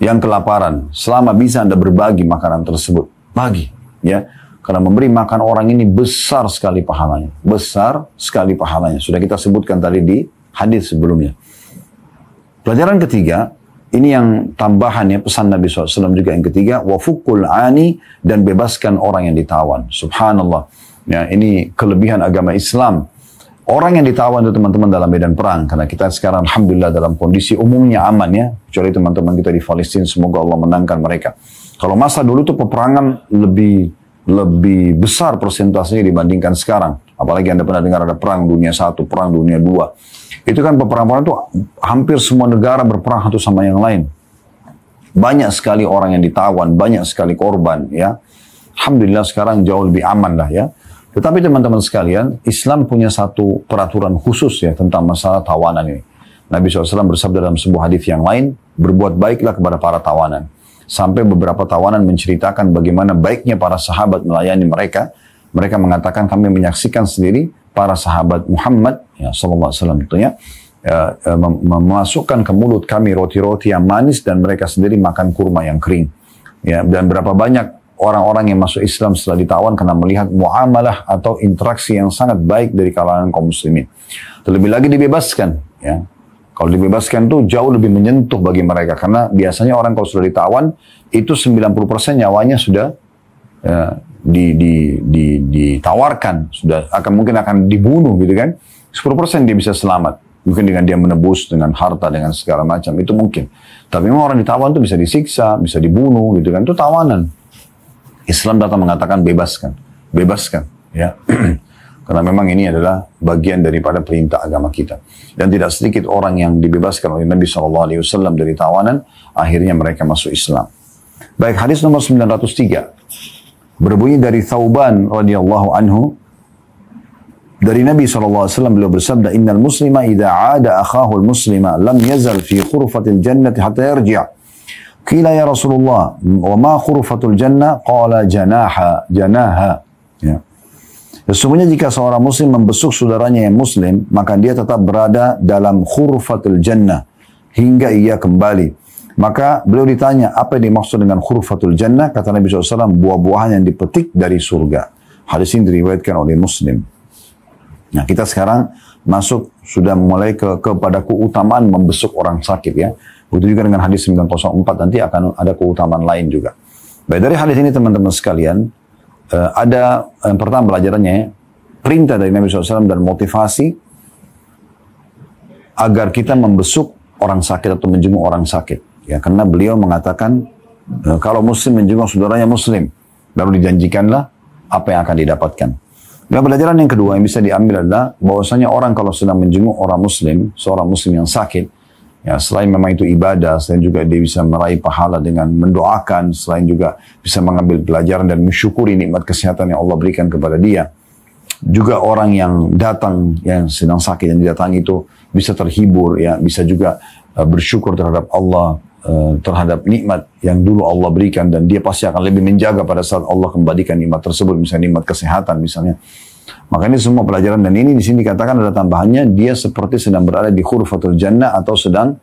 yang kelaparan. Selama bisa Anda berbagi makanan tersebut. Bagi. ya Karena memberi makan orang ini besar sekali pahalanya. Besar sekali pahalanya. Sudah kita sebutkan tadi di hadis sebelumnya. Pelajaran ketiga, ini yang tambahan ya pesan Nabi SAW juga yang ketiga, wafukul ani dan bebaskan orang yang ditawan. Subhanallah. Ya, ini kelebihan agama Islam. Orang yang ditawan itu teman-teman dalam medan perang karena kita sekarang alhamdulillah dalam kondisi umumnya aman ya kecuali teman-teman kita di Palestina semoga Allah menangkan mereka. Kalau masa dulu tuh peperangan lebih lebih besar persentasenya dibandingkan sekarang. Apalagi Anda pernah dengar ada perang dunia satu, perang dunia dua. Itu kan peperangan itu hampir semua negara berperang satu sama yang lain. Banyak sekali orang yang ditawan, banyak sekali korban ya. Alhamdulillah sekarang jauh lebih aman lah ya. Tetapi teman-teman sekalian, Islam punya satu peraturan khusus ya tentang masalah tawanan ini. Nabi SAW bersabda dalam sebuah hadis yang lain, berbuat baiklah kepada para tawanan. Sampai beberapa tawanan menceritakan bagaimana baiknya para sahabat melayani mereka. Mereka mengatakan kami menyaksikan sendiri para sahabat Muhammad ya sallallahu alaihi wasallam tentunya ya, ya, memasukkan ke mulut kami roti-roti yang manis dan mereka sendiri makan kurma yang kering. Ya, dan berapa banyak orang-orang yang masuk Islam setelah ditawan karena melihat muamalah atau interaksi yang sangat baik dari kalangan kaum muslimin. Terlebih lagi dibebaskan ya kalau dibebaskan tuh jauh lebih menyentuh bagi mereka karena biasanya orang kalau sudah ditawan itu 90% nyawanya sudah ya, di, di, di, ditawarkan sudah akan mungkin akan dibunuh gitu kan. 10% dia bisa selamat. Mungkin dengan dia menebus dengan harta dengan segala macam itu mungkin. Tapi memang orang ditawan tuh bisa disiksa, bisa dibunuh gitu kan. Itu tawanan. Islam datang mengatakan bebaskan, bebaskan ya. *clears throat* Karena memang ini adalah bagian daripada perintah agama kita. Dan tidak sedikit orang yang dibebaskan oleh Nabi SAW dari tawanan, akhirnya mereka masuk Islam. Baik, hadis nomor 903. Berbunyi dari Thauban radhiyallahu anhu, dari Nabi SAW beliau bersabda, Innal muslima idha ada akhahul muslima lam yazal fi khurfatil jannati hatta yarji'a. Kila ya Rasulullah, wa ma khurfatul jannah? Qala janaha, janaha. Ya. Sesungguhnya jika seorang muslim membesuk saudaranya yang muslim, maka dia tetap berada dalam khurfatul jannah hingga ia kembali. Maka beliau ditanya, apa yang dimaksud dengan khurfatul jannah? Kata Nabi SAW, buah-buahan yang dipetik dari surga. Hadis ini diriwayatkan oleh muslim. Nah, kita sekarang masuk sudah mulai ke kepada keutamaan membesuk orang sakit ya. Begitu juga dengan hadis 904 nanti akan ada keutamaan lain juga. Baik dari hadis ini teman-teman sekalian, uh, ada yang pertama pelajarannya perintah dari Nabi SAW dan motivasi agar kita membesuk orang sakit atau menjenguk orang sakit ya karena beliau mengatakan uh, kalau muslim menjenguk saudaranya muslim lalu dijanjikanlah apa yang akan didapatkan dan pelajaran yang kedua yang bisa diambil adalah bahwasanya orang kalau sedang menjenguk orang muslim seorang muslim yang sakit Ya, selain memang itu ibadah, selain juga dia bisa meraih pahala dengan mendoakan, selain juga bisa mengambil pelajaran dan mensyukuri nikmat kesehatan yang Allah berikan kepada dia. Juga orang yang datang yang sedang sakit yang didatangi itu bisa terhibur ya, bisa juga uh, bersyukur terhadap Allah eh, terhadap nikmat yang dulu Allah berikan dan dia pasti akan lebih menjaga pada saat Allah kembalikan nikmat tersebut misalnya nikmat kesehatan misalnya maka ini semua pelajaran dan ini di sini dikatakan ada tambahannya dia seperti sedang berada di khurfatul jannah atau sedang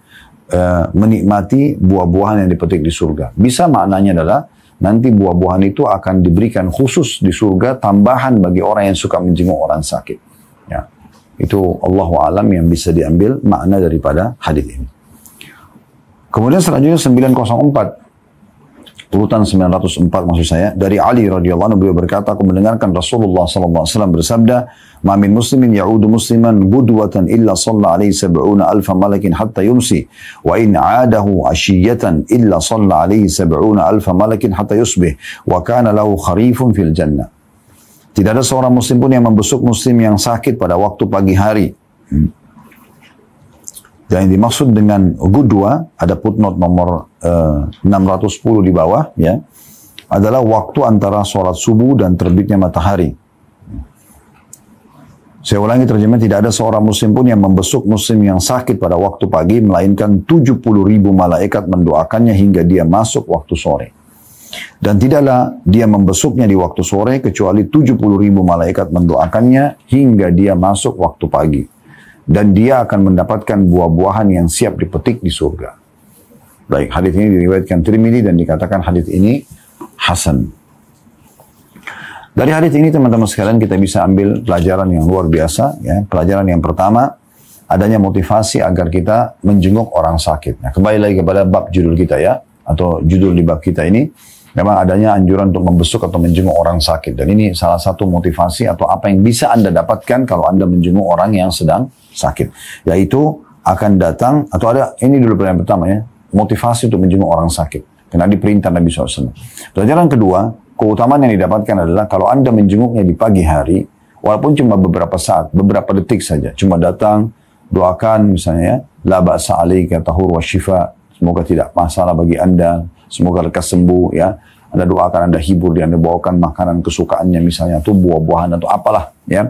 uh, menikmati buah-buahan yang dipetik di surga. Bisa maknanya adalah nanti buah-buahan itu akan diberikan khusus di surga tambahan bagi orang yang suka menjenguk orang sakit. Ya. Itu Allah alam yang bisa diambil makna daripada hadis ini. Kemudian selanjutnya 904 urutan 904 maksud saya dari Ali radhiyallahu anhu beliau berkata aku mendengarkan Rasulullah sallallahu alaihi wasallam bersabda ma min muslimin ya'udu musliman budwatan illa shalla alaihi sab'una alf malakin hatta yumsi wa in 'adahu ashiyatan illa shalla alaihi sab'una alf malakin hatta yusbih wa kana lahu kharifun fil jannah tidak ada seorang muslim pun yang membesuk muslim yang sakit pada waktu pagi hari hmm. Dan yang dimaksud dengan gudwa, ada footnote nomor eh, uh, 610 di bawah, ya, adalah waktu antara sholat subuh dan terbitnya matahari. Saya ulangi terjemahnya, tidak ada seorang muslim pun yang membesuk muslim yang sakit pada waktu pagi, melainkan 70 ribu malaikat mendoakannya hingga dia masuk waktu sore. Dan tidaklah dia membesuknya di waktu sore, kecuali 70 ribu malaikat mendoakannya hingga dia masuk waktu pagi dan dia akan mendapatkan buah-buahan yang siap dipetik di surga. Baik, hadis ini diriwayatkan Tirmidzi dan dikatakan hadis ini hasan. Dari hadis ini teman-teman sekalian kita bisa ambil pelajaran yang luar biasa ya. Pelajaran yang pertama adanya motivasi agar kita menjenguk orang sakit. Nah, kembali lagi kepada bab judul kita ya atau judul di bab kita ini memang adanya anjuran untuk membesuk atau menjenguk orang sakit dan ini salah satu motivasi atau apa yang bisa Anda dapatkan kalau Anda menjenguk orang yang sedang sakit. Yaitu akan datang, atau ada, ini dulu pertanyaan pertama ya, motivasi untuk menjenguk orang sakit. Karena diperintah Nabi SAW. Pelajaran kedua, keutamaan yang didapatkan adalah kalau Anda menjenguknya di pagi hari, walaupun cuma beberapa saat, beberapa detik saja, cuma datang, doakan misalnya, ya, la salik alaika tahur wa shifa, semoga tidak masalah bagi Anda, semoga lekas sembuh ya. Anda doakan, Anda hibur dia, Anda bawakan makanan kesukaannya misalnya, tuh buah-buahan atau apalah ya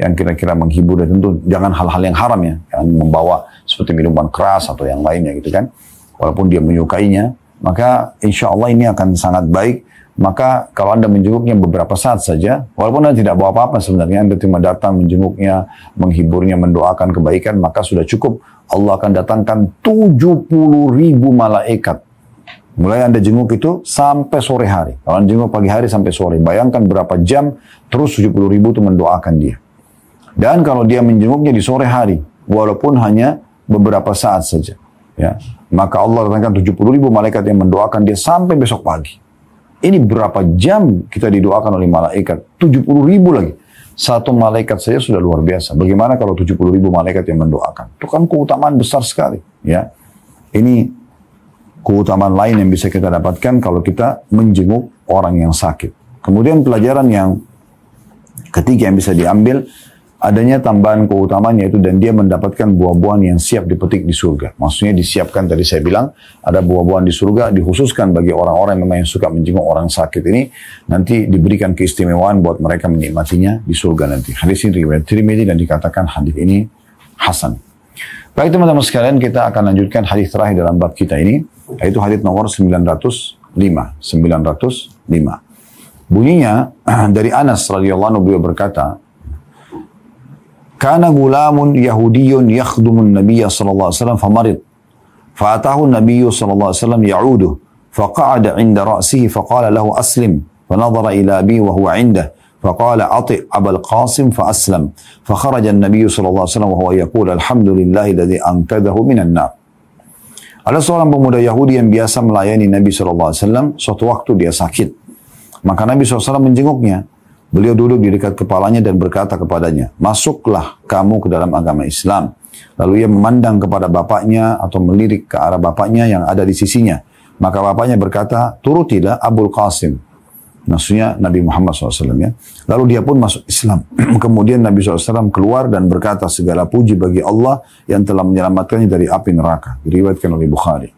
yang kira-kira menghibur dan tentu jangan hal-hal yang haram ya, yang membawa seperti minuman keras atau yang lainnya gitu kan. Walaupun dia menyukainya, maka insya Allah ini akan sangat baik. Maka kalau Anda menjenguknya beberapa saat saja, walaupun Anda tidak bawa apa-apa sebenarnya, Anda cuma datang menjenguknya, menghiburnya, mendoakan kebaikan, maka sudah cukup. Allah akan datangkan 70 ribu malaikat. Mulai Anda jenguk itu sampai sore hari. Kalau Anda jenguk pagi hari sampai sore, bayangkan berapa jam terus 70 ribu itu mendoakan dia. Dan kalau dia menjenguknya di sore hari, walaupun hanya beberapa saat saja. Ya. Maka Allah datangkan puluh ribu malaikat yang mendoakan dia sampai besok pagi. Ini berapa jam kita didoakan oleh malaikat? tujuh puluh ribu lagi. Satu malaikat saja sudah luar biasa. Bagaimana kalau tujuh puluh ribu malaikat yang mendoakan? Itu kan keutamaan besar sekali. Ya, Ini keutamaan lain yang bisa kita dapatkan kalau kita menjenguk orang yang sakit. Kemudian pelajaran yang ketiga yang bisa diambil adanya tambahan keutamaan yaitu dan dia mendapatkan buah-buahan yang siap dipetik di surga. Maksudnya disiapkan tadi saya bilang ada buah-buahan di surga dikhususkan bagi orang-orang yang memang yang suka menjenguk orang sakit ini nanti diberikan keistimewaan buat mereka menikmatinya di surga nanti. Hadis ini riwayat Tirmidzi dan dikatakan hadis ini hasan. Baik teman-teman sekalian kita akan lanjutkan hadis terakhir dalam bab kita ini yaitu hadis nomor 905 905. Bunyinya *clears throat* dari Anas radhiyallahu anhu berkata, كان غلام يهودي يخدم النبي صلى الله عليه وسلم فمرض فأتاه النبي صلى الله عليه وسلم يعوده فقعد عند رأسه فقال له أسلم فنظر إلى أبي وهو عنده فقال أطئ أبا القاسم فأسلم فخرج النبي صلى الله عليه وسلم وهو يقول الحمد لله الذي أنقذه من النار Ada seorang pemuda Yahudi yang biasa melayani Nabi SAW, suatu waktu dia sakit. Maka Nabi SAW menjenguknya. Beliau duduk di dekat kepalanya dan berkata kepadanya, Masuklah kamu ke dalam agama Islam. Lalu ia memandang kepada bapaknya atau melirik ke arah bapaknya yang ada di sisinya. Maka bapaknya berkata, turutilah Abul Qasim. Maksudnya Nabi Muhammad SAW ya. Lalu dia pun masuk Islam. *clears throat* Kemudian Nabi SAW keluar dan berkata segala puji bagi Allah yang telah menyelamatkannya dari api neraka. Diriwayatkan oleh Bukhari.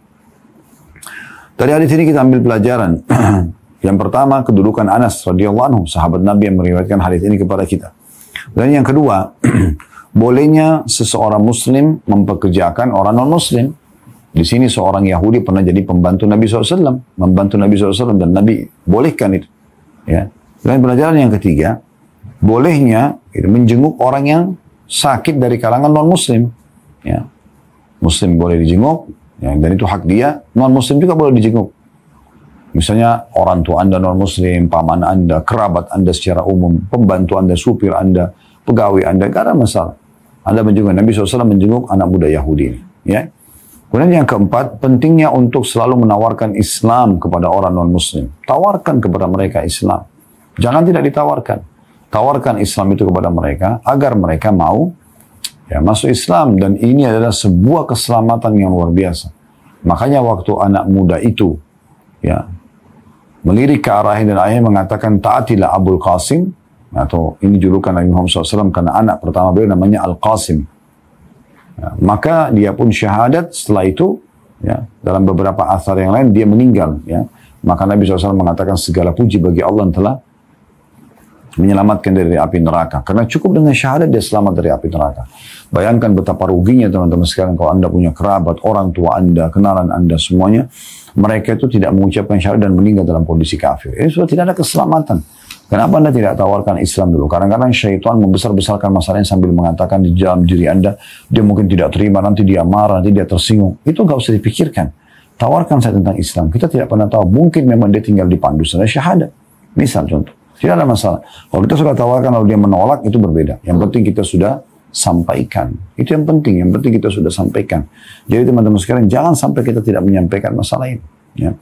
Dari hadis ini kita ambil pelajaran *clears throat* Yang pertama kedudukan Anas radhiyallahu anhu sahabat Nabi yang meriwayatkan hadis ini kepada kita. Dan yang kedua, *clears throat* bolehnya seseorang muslim mempekerjakan orang non muslim. Di sini seorang Yahudi pernah jadi pembantu Nabi SAW, membantu Nabi SAW dan Nabi bolehkan itu. Ya. Dan pelajaran yang ketiga, bolehnya itu menjenguk orang yang sakit dari kalangan non muslim. Ya. Muslim boleh dijenguk, ya, dan itu hak dia. Non muslim juga boleh dijenguk. Misalnya orang tua Anda non-muslim, paman Anda, kerabat Anda secara umum, pembantu Anda, supir Anda, pegawai Anda, gak ada masalah. Anda menjenguk Nabi SAW menjenguk anak muda Yahudi ini. Ya. Kemudian yang keempat, pentingnya untuk selalu menawarkan Islam kepada orang non-muslim. Tawarkan kepada mereka Islam. Jangan tidak ditawarkan. Tawarkan Islam itu kepada mereka agar mereka mau ya masuk Islam. Dan ini adalah sebuah keselamatan yang luar biasa. Makanya waktu anak muda itu ya melirik ke arah dan ayah mengatakan taatilah Abul Qasim atau ini julukan Nabi Muhammad SAW karena anak pertama beliau namanya Al Qasim. Ya, maka dia pun syahadat setelah itu ya, dalam beberapa asar yang lain dia meninggal ya. Maka Nabi SAW mengatakan segala puji bagi Allah yang telah menyelamatkan dari api neraka. Karena cukup dengan syahadat dia selamat dari api neraka. Bayangkan betapa ruginya teman-teman sekarang kalau Anda punya kerabat, orang tua Anda, kenalan Anda semuanya mereka itu tidak mengucapkan syahadat dan meninggal dalam kondisi kafir. Ini sudah tidak ada keselamatan. Kenapa Anda tidak tawarkan Islam dulu? Kadang-kadang syaitan membesar-besarkan masalahnya sambil mengatakan di dalam diri Anda, dia mungkin tidak terima, nanti dia marah, nanti dia tersinggung. Itu nggak usah dipikirkan. Tawarkan saya tentang Islam. Kita tidak pernah tahu. Mungkin memang dia tinggal di pandu sana syahadat. Misal contoh. Tidak ada masalah. Kalau kita sudah tawarkan kalau dia menolak, itu berbeda. Yang penting kita sudah sampaikan. Itu yang penting, yang penting kita sudah sampaikan. Jadi teman-teman sekalian, jangan sampai kita tidak menyampaikan masalah ini. Ya.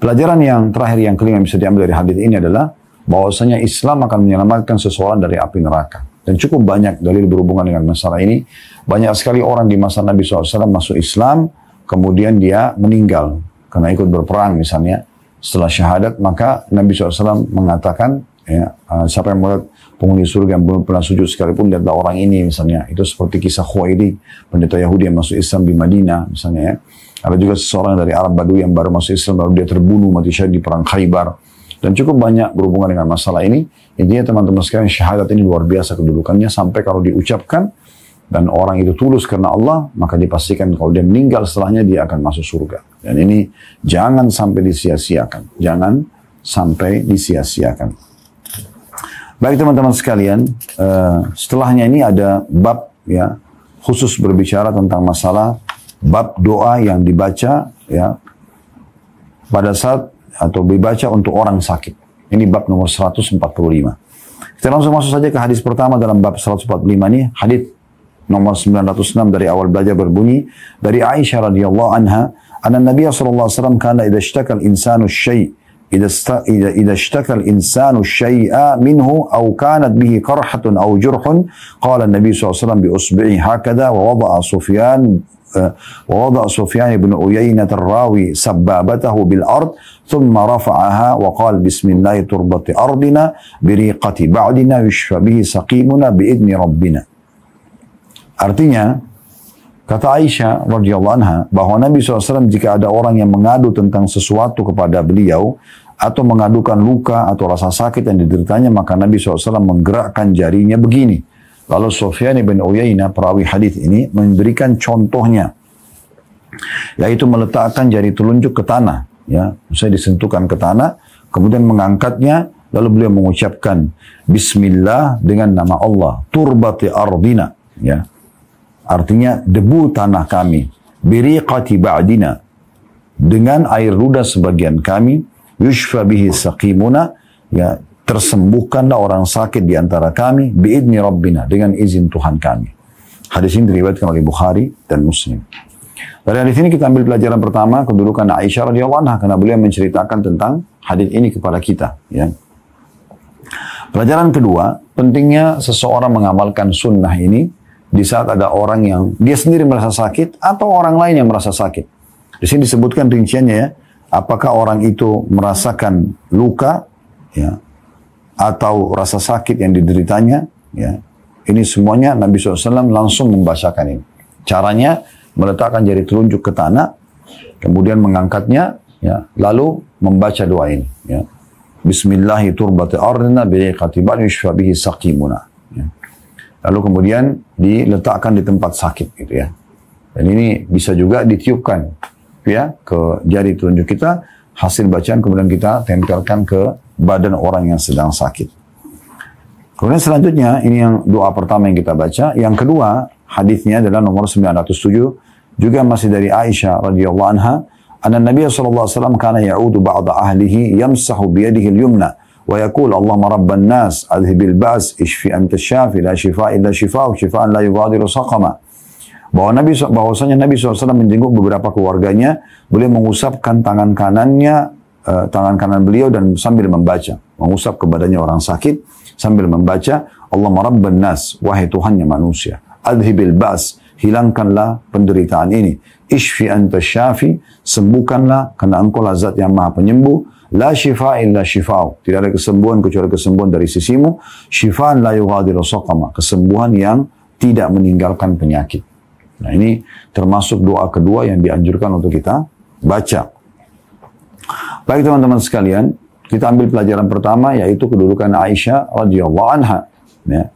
Pelajaran yang terakhir yang kelima yang bisa diambil dari hadis ini adalah bahwasanya Islam akan menyelamatkan seseorang dari api neraka. Dan cukup banyak dalil berhubungan dengan masalah ini. Banyak sekali orang di masa Nabi SAW masuk Islam, kemudian dia meninggal karena ikut berperang misalnya. Setelah syahadat, maka Nabi SAW mengatakan, ya, eh, siapa yang melihat penghuni surga yang belum pernah sujud sekalipun lihatlah orang ini misalnya. Itu seperti kisah Khuwairi, pendeta Yahudi yang masuk Islam di Madinah misalnya ya. Ada juga seseorang dari Arab Badu yang baru masuk Islam lalu dia terbunuh mati syahid di perang Khaybar. Dan cukup banyak berhubungan dengan masalah ini. Intinya teman-teman sekalian syahadat ini luar biasa kedudukannya sampai kalau diucapkan dan orang itu tulus karena Allah, maka dipastikan kalau dia meninggal setelahnya dia akan masuk surga. Dan ini jangan sampai disia-siakan. Jangan sampai disia-siakan. Baik teman-teman sekalian, uh, setelahnya ini ada bab ya khusus berbicara tentang masalah bab doa yang dibaca ya pada saat atau dibaca untuk orang sakit. Ini bab nomor 145. Kita langsung masuk saja ke hadis pertama dalam bab 145 ini, hadis nomor 906 dari awal belajar berbunyi dari Aisyah radhiyallahu anha, "Anna Nabi sallallahu alaihi wasallam kana idza insanu syai' إذا, است... إذا, إذا اشتكى الإنسان الشيء منه أو كانت به قرحة أو جرح قال النبي صلى الله عليه وسلم بإصبعه هكذا ووضع سفيان آه، ووضع سفيان بن عيينة الراوي سبابته بالأرض ثم رفعها وقال بسم الله تربة أرضنا بريقة بعدنا يشفى به سقيمنا بإذن ربنا Artinya, Kata Aisyah radhiyallahu anha bahwa Nabi SAW jika ada orang yang mengadu tentang sesuatu kepada beliau atau mengadukan luka atau rasa sakit yang dideritanya maka Nabi SAW menggerakkan jarinya begini. Lalu Sofyan bin Uyainah perawi hadis ini memberikan contohnya yaitu meletakkan jari telunjuk ke tanah ya saya disentuhkan ke tanah kemudian mengangkatnya lalu beliau mengucapkan bismillah dengan nama Allah turbati ardina ya Artinya debu tanah kami. Biriqati ba'dina. Dengan air ludah sebagian kami. Yushfa bihi saqimuna. Ya, tersembuhkanlah orang sakit di antara kami. Bi'idni Rabbina. Dengan izin Tuhan kami. Hadis ini diriwayatkan oleh Bukhari dan Muslim. Dari hadis ini kita ambil pelajaran pertama kedudukan Aisyah radhiyallahu anha karena beliau menceritakan tentang hadis ini kepada kita. Ya. Pelajaran kedua, pentingnya seseorang mengamalkan sunnah ini di saat ada orang yang dia sendiri merasa sakit atau orang lain yang merasa sakit. Di sini disebutkan rinciannya ya, apakah orang itu merasakan luka ya atau rasa sakit yang dideritanya ya. Ini semuanya Nabi SAW langsung membacakan ini. Caranya meletakkan jari telunjuk ke tanah, kemudian mengangkatnya, ya, lalu membaca doa ini. Ya. Bismillahirrahmanirrahim. Turbati ardina bi'iqati yushfa bihi Ya lalu kemudian diletakkan di tempat sakit gitu ya. Dan ini bisa juga ditiupkan ya ke jari telunjuk kita, hasil bacaan kemudian kita tempelkan ke badan orang yang sedang sakit. Kemudian selanjutnya ini yang doa pertama yang kita baca, yang kedua hadisnya adalah nomor 907 juga masih dari Aisyah radhiyallahu anha, anna Nabi sallallahu alaihi wasallam kana ya'udu ba'da ahlihi yamsahu bi yadihi al-yumna ويقول اللهم رب الناس أذهب البأس اشفي أنت الشافي لا شفاء syifa شفاء شفاء la يغادر saqama bahwa Nabi bahwasanya Nabi SAW menjenguk beberapa keluarganya beliau mengusapkan tangan kanannya uh, tangan kanan beliau dan sambil membaca mengusap ke badannya orang sakit sambil membaca Allah Rabban Nas wahai Tuhannya manusia adhibil bas hilangkanlah penderitaan ini ishfi anta syafi sembuhkanlah karena engkau lah zat yang maha penyembuh La shifa illa shifa. Tidak ada kesembuhan kecuali kesembuhan dari sisimu. Shifa'an la yughadiru saqama. Kesembuhan yang tidak meninggalkan penyakit. Nah ini termasuk doa kedua yang dianjurkan untuk kita baca. Baik teman-teman sekalian, kita ambil pelajaran pertama yaitu kedudukan Aisyah radhiyallahu anha. Ya.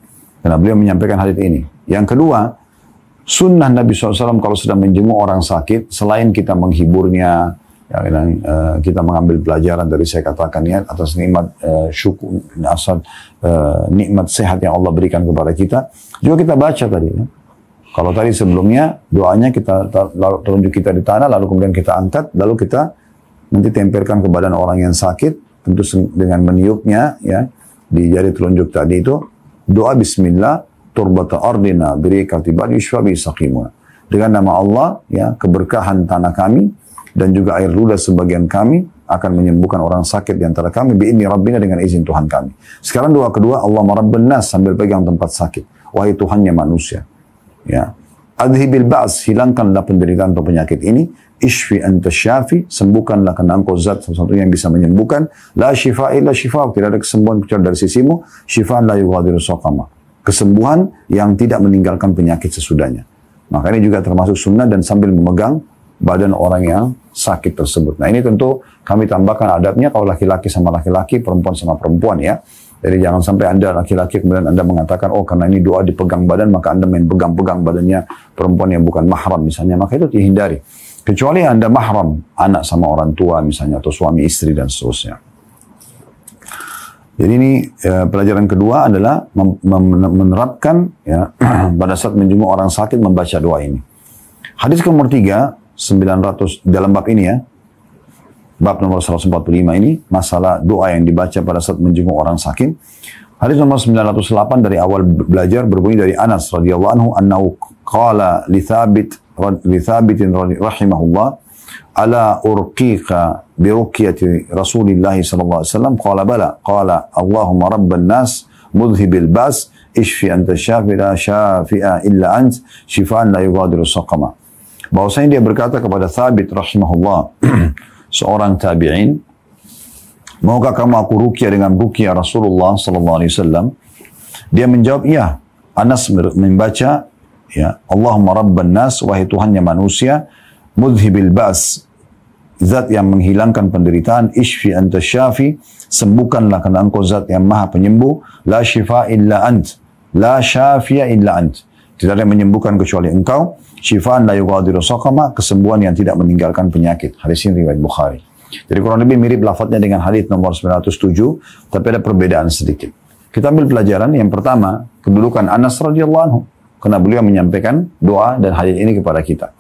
Karena beliau menyampaikan hadis ini. Yang kedua, sunnah Nabi SAW kalau sudah menjenguk orang sakit, selain kita menghiburnya, Ya, dan uh, eh, kita mengambil pelajaran dari saya katakan ya atas nikmat uh, syukur asal uh, eh, nikmat sehat yang Allah berikan kepada kita. Juga kita baca tadi ya. Kalau tadi sebelumnya doanya kita lalu telunjuk kita di tanah lalu kemudian kita angkat lalu kita nanti tempelkan ke badan orang yang sakit tentu dengan meniupnya ya di jari telunjuk tadi itu doa bismillah turbata ardina birikati badi yushfa bi Dengan nama Allah ya keberkahan tanah kami dan juga air ludah sebagian kami akan menyembuhkan orang sakit di antara kami ini rabbina dengan izin Tuhan kami. Sekarang doa kedua Allah marabbin nas sambil pegang tempat sakit. Wahai Tuhannya manusia. Ya. Adhibil ba's hilangkanlah penderitaan atau penyakit ini. Ishfi anta syafi sembuhkanlah karena engkau zat satu yang bisa menyembuhkan. La syifa illa syifa tidak ada kesembuhan kecuali dari sisimu. Syifa la yughadiru saqama. Kesembuhan yang tidak meninggalkan penyakit sesudahnya. Makanya juga termasuk sunnah dan sambil memegang badan orang yang sakit tersebut. Nah ini tentu kami tambahkan adabnya kalau laki-laki sama laki-laki, perempuan sama perempuan ya. Jadi jangan sampai Anda laki-laki kemudian Anda mengatakan, oh karena ini doa dipegang badan, maka Anda main pegang-pegang badannya perempuan yang bukan mahram misalnya. Maka itu dihindari. Kecuali Anda mahram, anak sama orang tua misalnya, atau suami istri dan seterusnya. Jadi ini e, pelajaran kedua adalah menerapkan ya, *clears throat* pada saat menjenguk orang sakit membaca doa ini. Hadis ke nomor tiga, 900 dalam bab ini ya. Bab nomor 145 ini masalah doa yang dibaca pada saat menjenguk orang sakit. Hadis nomor 908 dari awal belajar berbunyi dari Anas radhiyallahu anhu annahu qala li Thabit li Thabit rahimahullah ala urqika bi ruqyati Rasulillah sallallahu alaihi wasallam qala bala qala Allahumma rabban nas mudhibil bas ishfi anta syafi la syafi'a illa ant syifaan la yughadiru saqama Bahwasanya dia berkata kepada Thabit rahimahullah, *clears throat* seorang tabi'in, maukah kamu aku rukia dengan rukia ya Rasulullah sallallahu alaihi wasallam? Dia menjawab, iya. Anas membaca, ya, Allahumma rabban nas, wahai Tuhannya manusia, mudhibil ba's, zat yang menghilangkan penderitaan, ishfi anta syafi, sembuhkanlah karena engkau zat yang maha penyembuh, la syifa illa ant, la syafia illa ant. Tidak ada yang menyembuhkan kecuali engkau, Syifaan la yugadiru sokama, kesembuhan yang tidak meninggalkan penyakit. Hadis ini riwayat Bukhari. Jadi kurang lebih mirip lafadznya dengan hadis nomor 907, tapi ada perbedaan sedikit. Kita ambil pelajaran yang pertama, kedudukan Anas radhiyallahu anhu karena beliau menyampaikan doa dan hadis ini kepada kita.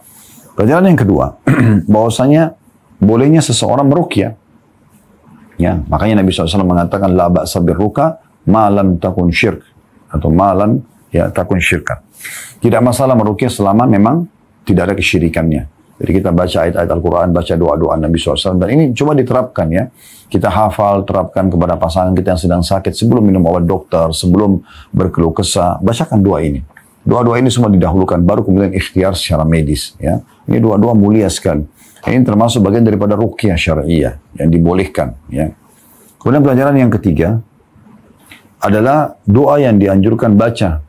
Pelajaran yang kedua, *clears throat* bahwasanya bolehnya seseorang merukyah. Ya, makanya Nabi SAW mengatakan la ba'sa birruka malam takun syirk atau malam ya takun syirkan. Tidak masalah merukyah selama memang tidak ada kesyirikannya. Jadi kita baca ayat-ayat Al-Quran, baca doa-doa Nabi SAW. Dan ini coba diterapkan ya. Kita hafal, terapkan kepada pasangan kita yang sedang sakit. Sebelum minum obat dokter, sebelum berkeluh kesah. Bacakan doa ini. Doa-doa ini semua didahulukan. Baru kemudian ikhtiar secara medis. ya Ini doa-doa mulia sekali. Ini termasuk bagian daripada rukyah syariah yang dibolehkan. Ya. Kemudian pelajaran yang ketiga adalah doa yang dianjurkan baca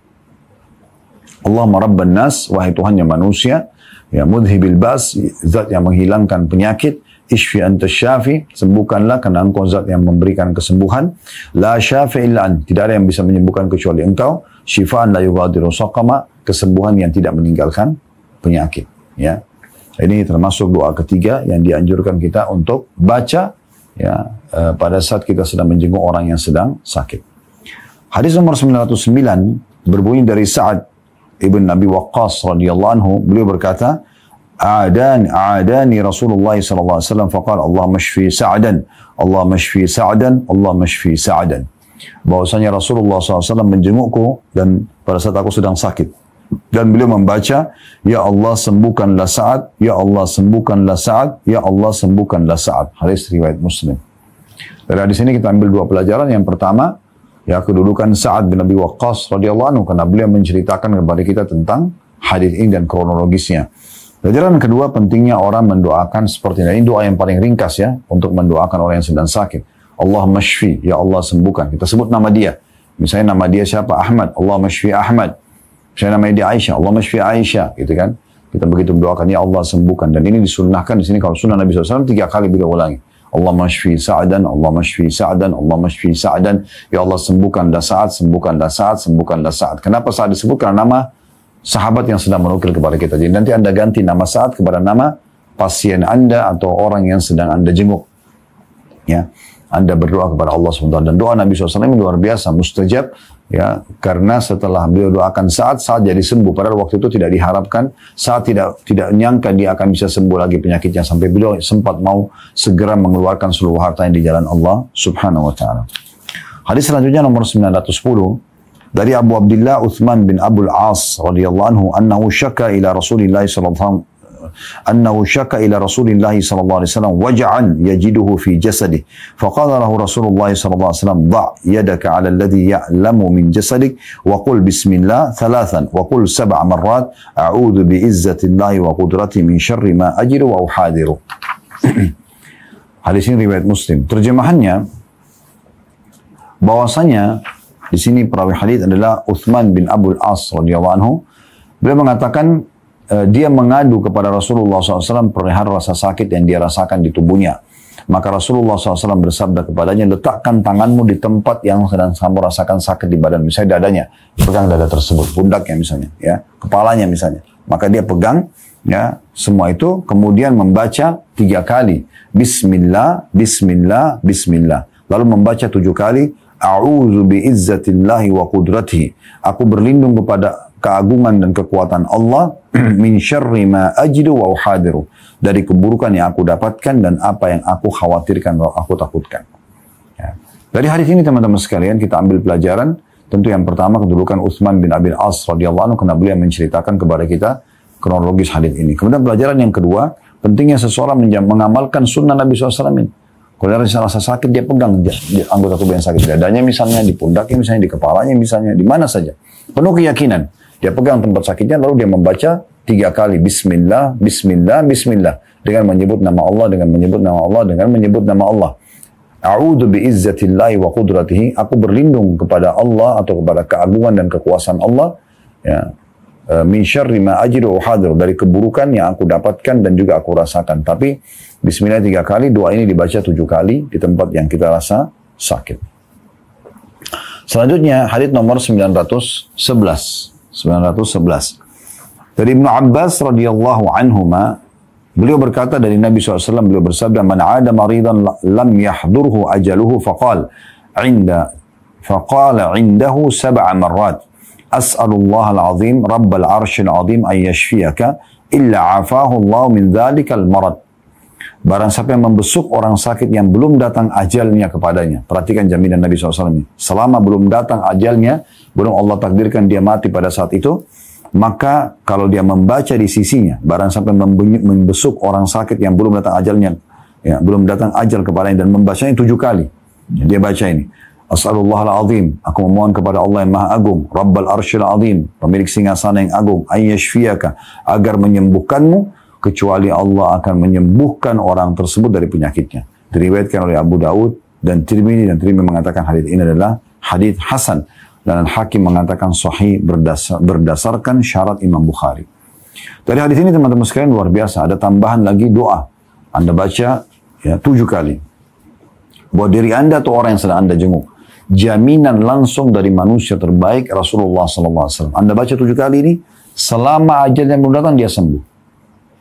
Allahumma rabban nas, wahai Tuhan yang manusia, ya mudhibil bas, zat yang menghilangkan penyakit, isfi anta syafi, sembuhkanlah karena engkau zat yang memberikan kesembuhan. La syafi illa an, tidak ada yang bisa menyembuhkan kecuali engkau. Syifaan la yugadiru soqama, kesembuhan yang tidak meninggalkan penyakit. Ya, Ini termasuk doa ketiga yang dianjurkan kita untuk baca ya eh, pada saat kita sedang menjenguk orang yang sedang sakit. Hadis nomor 909 berbunyi dari Sa'ad Ibn Nabi Waqqas radhiyallahu anhu, beliau berkata, "Adan adani Rasulullah sallallahu alaihi wasallam faqala Allah mashfi sa'dan, Allah mashfi sa'dan, Allah mashfi sa'dan." Bahwasanya Rasulullah SAW menjengukku dan pada saat aku sedang sakit. Dan beliau membaca, Ya Allah sembuhkanlah saat, Ya Allah sembuhkanlah saat, Ya Allah sembuhkanlah saat. Hadis riwayat Muslim. Dari hadis ini kita ambil dua pelajaran. Yang pertama, ya kedudukan saat bin Abi Waqqas radhiyallahu anhu karena beliau menceritakan kepada kita tentang hadis ini dan kronologisnya. Pelajaran kedua pentingnya orang mendoakan seperti ini. Ini doa yang paling ringkas ya untuk mendoakan orang yang sedang sakit. Allah masyfi, ya Allah sembuhkan. Kita sebut nama dia. Misalnya nama dia siapa? Ahmad. Allah masyfi Ahmad. Misalnya nama dia Aisyah. Allah masyfi Aisyah. Gitu kan. Kita begitu mendoakan, ya Allah sembuhkan. Dan ini disunnahkan di sini kalau sunnah Nabi SAW tiga kali beliau ulangi. Allah shfi sa'dan, Allah shfi sa'dan, Allah shfi sa'dan. Ya Allah sembuhkanlah saat, sembuhkanlah saat, sembuhkanlah saat. Kenapa saat disebutkan nama sahabat yang sedang menukil kepada kita. Jadi nanti Anda ganti nama saat kepada nama pasien Anda atau orang yang sedang Anda jenguk. Ya. Anda berdoa kepada Allah SWT. Dan doa Nabi SAW ini luar biasa, mustajab. ya Karena setelah beliau doakan saat-saat jadi sembuh, padahal waktu itu tidak diharapkan, saat tidak tidak nyangka dia akan bisa sembuh lagi penyakitnya. Sampai beliau sempat mau segera mengeluarkan seluruh hartanya di jalan Allah Subhanahu Wa Ta'ala. Hadis selanjutnya nomor 910, dari Abu Abdullah Uthman bin Abdul As radhiyallahu anhu anhu syaka ila Rasulullah sallallahu أنه شك إلى رسول الله صلى الله عليه وسلم وجعا يجده في جسده فقال له رسول الله صلى الله عليه وسلم ضع يدك على الذي يعلم من جسدك وقل بسم الله ثلاثا وقل سبع مرات أعوذ بعزة الله وقدرته من شر ما أجر وأحاذر *clears throat* Hadis رواية مسلم Muslim. Terjemahannya bahwasanya di sini perawi hadis adalah Uthman bin Abdul As radhiyallahu anhu. Beliau mengatakan Eh, dia mengadu kepada Rasulullah SAW perihal rasa sakit yang dia rasakan di tubuhnya. Maka Rasulullah SAW bersabda kepadanya, letakkan tanganmu di tempat yang sedang kamu rasakan sakit di badan. Misalnya dadanya, pegang dada tersebut, pundaknya misalnya, ya, kepalanya misalnya. Maka dia pegang, ya, semua itu, kemudian membaca tiga kali. Bismillah, Bismillah, Bismillah. Lalu membaca tujuh kali, A'udzu bi wa qudratihi. Aku berlindung kepada keagungan dan kekuatan Allah *clears throat* min syarri ma ajidu wa uhadiru dari keburukan yang aku dapatkan dan apa yang aku khawatirkan atau aku takutkan. Ya. Dari hadis ini teman-teman sekalian kita ambil pelajaran tentu yang pertama kedudukan Utsman bin Abil As radhiyallahu anhu karena beliau menceritakan kepada kita kronologis hadis ini. Kemudian pelajaran yang kedua pentingnya seseorang mengamalkan sunnah Nabi SAW Kalau ada rasa sakit dia pegang dia, dia, anggota tubuh yang sakit dadanya misalnya di pundaknya misalnya di kepalanya misalnya di mana saja penuh keyakinan dia pegang tempat sakitnya lalu dia membaca tiga kali Bismillah, Bismillah, Bismillah dengan menyebut nama Allah, dengan menyebut nama Allah, dengan menyebut nama Allah. A'udhu izzatillahi wa qudratihi. Aku berlindung kepada Allah atau kepada keagungan dan kekuasaan Allah. Ya. Eh, min syarri ma ajiru uhadir. Dari keburukan yang aku dapatkan dan juga aku rasakan. Tapi Bismillah tiga kali, doa ini dibaca tujuh kali di tempat yang kita rasa sakit. Selanjutnya hadis nomor 911. 911. Dari Ibnu Abbas radhiyallahu anhuma, beliau berkata dari Nabi SAW, beliau bersabda, Man ada maridan lam yahdurhu ajaluhu faqal, inda, faqala indahu sab'a marrat. As'alullah al-azim, Rabbal arshil azim, an yashfiyaka, illa afahu Allah min dhalikal marad. Barang siapa yang membesuk orang sakit yang belum datang ajalnya kepadanya. Perhatikan jaminan Nabi SAW. Selama belum datang ajalnya, belum Allah takdirkan dia mati pada saat itu, maka kalau dia membaca di sisinya, barang sampai membesuk orang sakit yang belum datang ajalnya, ya, belum datang ajal kepadanya dan membacanya tujuh kali. Ya, dia baca ini. As'alullah al-azim. Aku memohon kepada Allah yang maha agung. Rabbal arshil azim. Pemilik singgasana yang agung. Ayyashfiyaka. Agar menyembuhkanmu kecuali Allah akan menyembuhkan orang tersebut dari penyakitnya. Diriwayatkan oleh Abu Daud dan Tirmidzi dan Tirmidzi mengatakan hadis ini adalah hadis hasan dan Hakim mengatakan sahih berdasar, berdasarkan syarat Imam Bukhari. Dari hadis ini teman-teman sekalian luar biasa ada tambahan lagi doa. Anda baca ya tujuh kali. Buat diri Anda atau orang yang sedang Anda jenguk. Jaminan langsung dari manusia terbaik Rasulullah SAW. Anda baca tujuh kali ini, selama yang belum datang dia sembuh.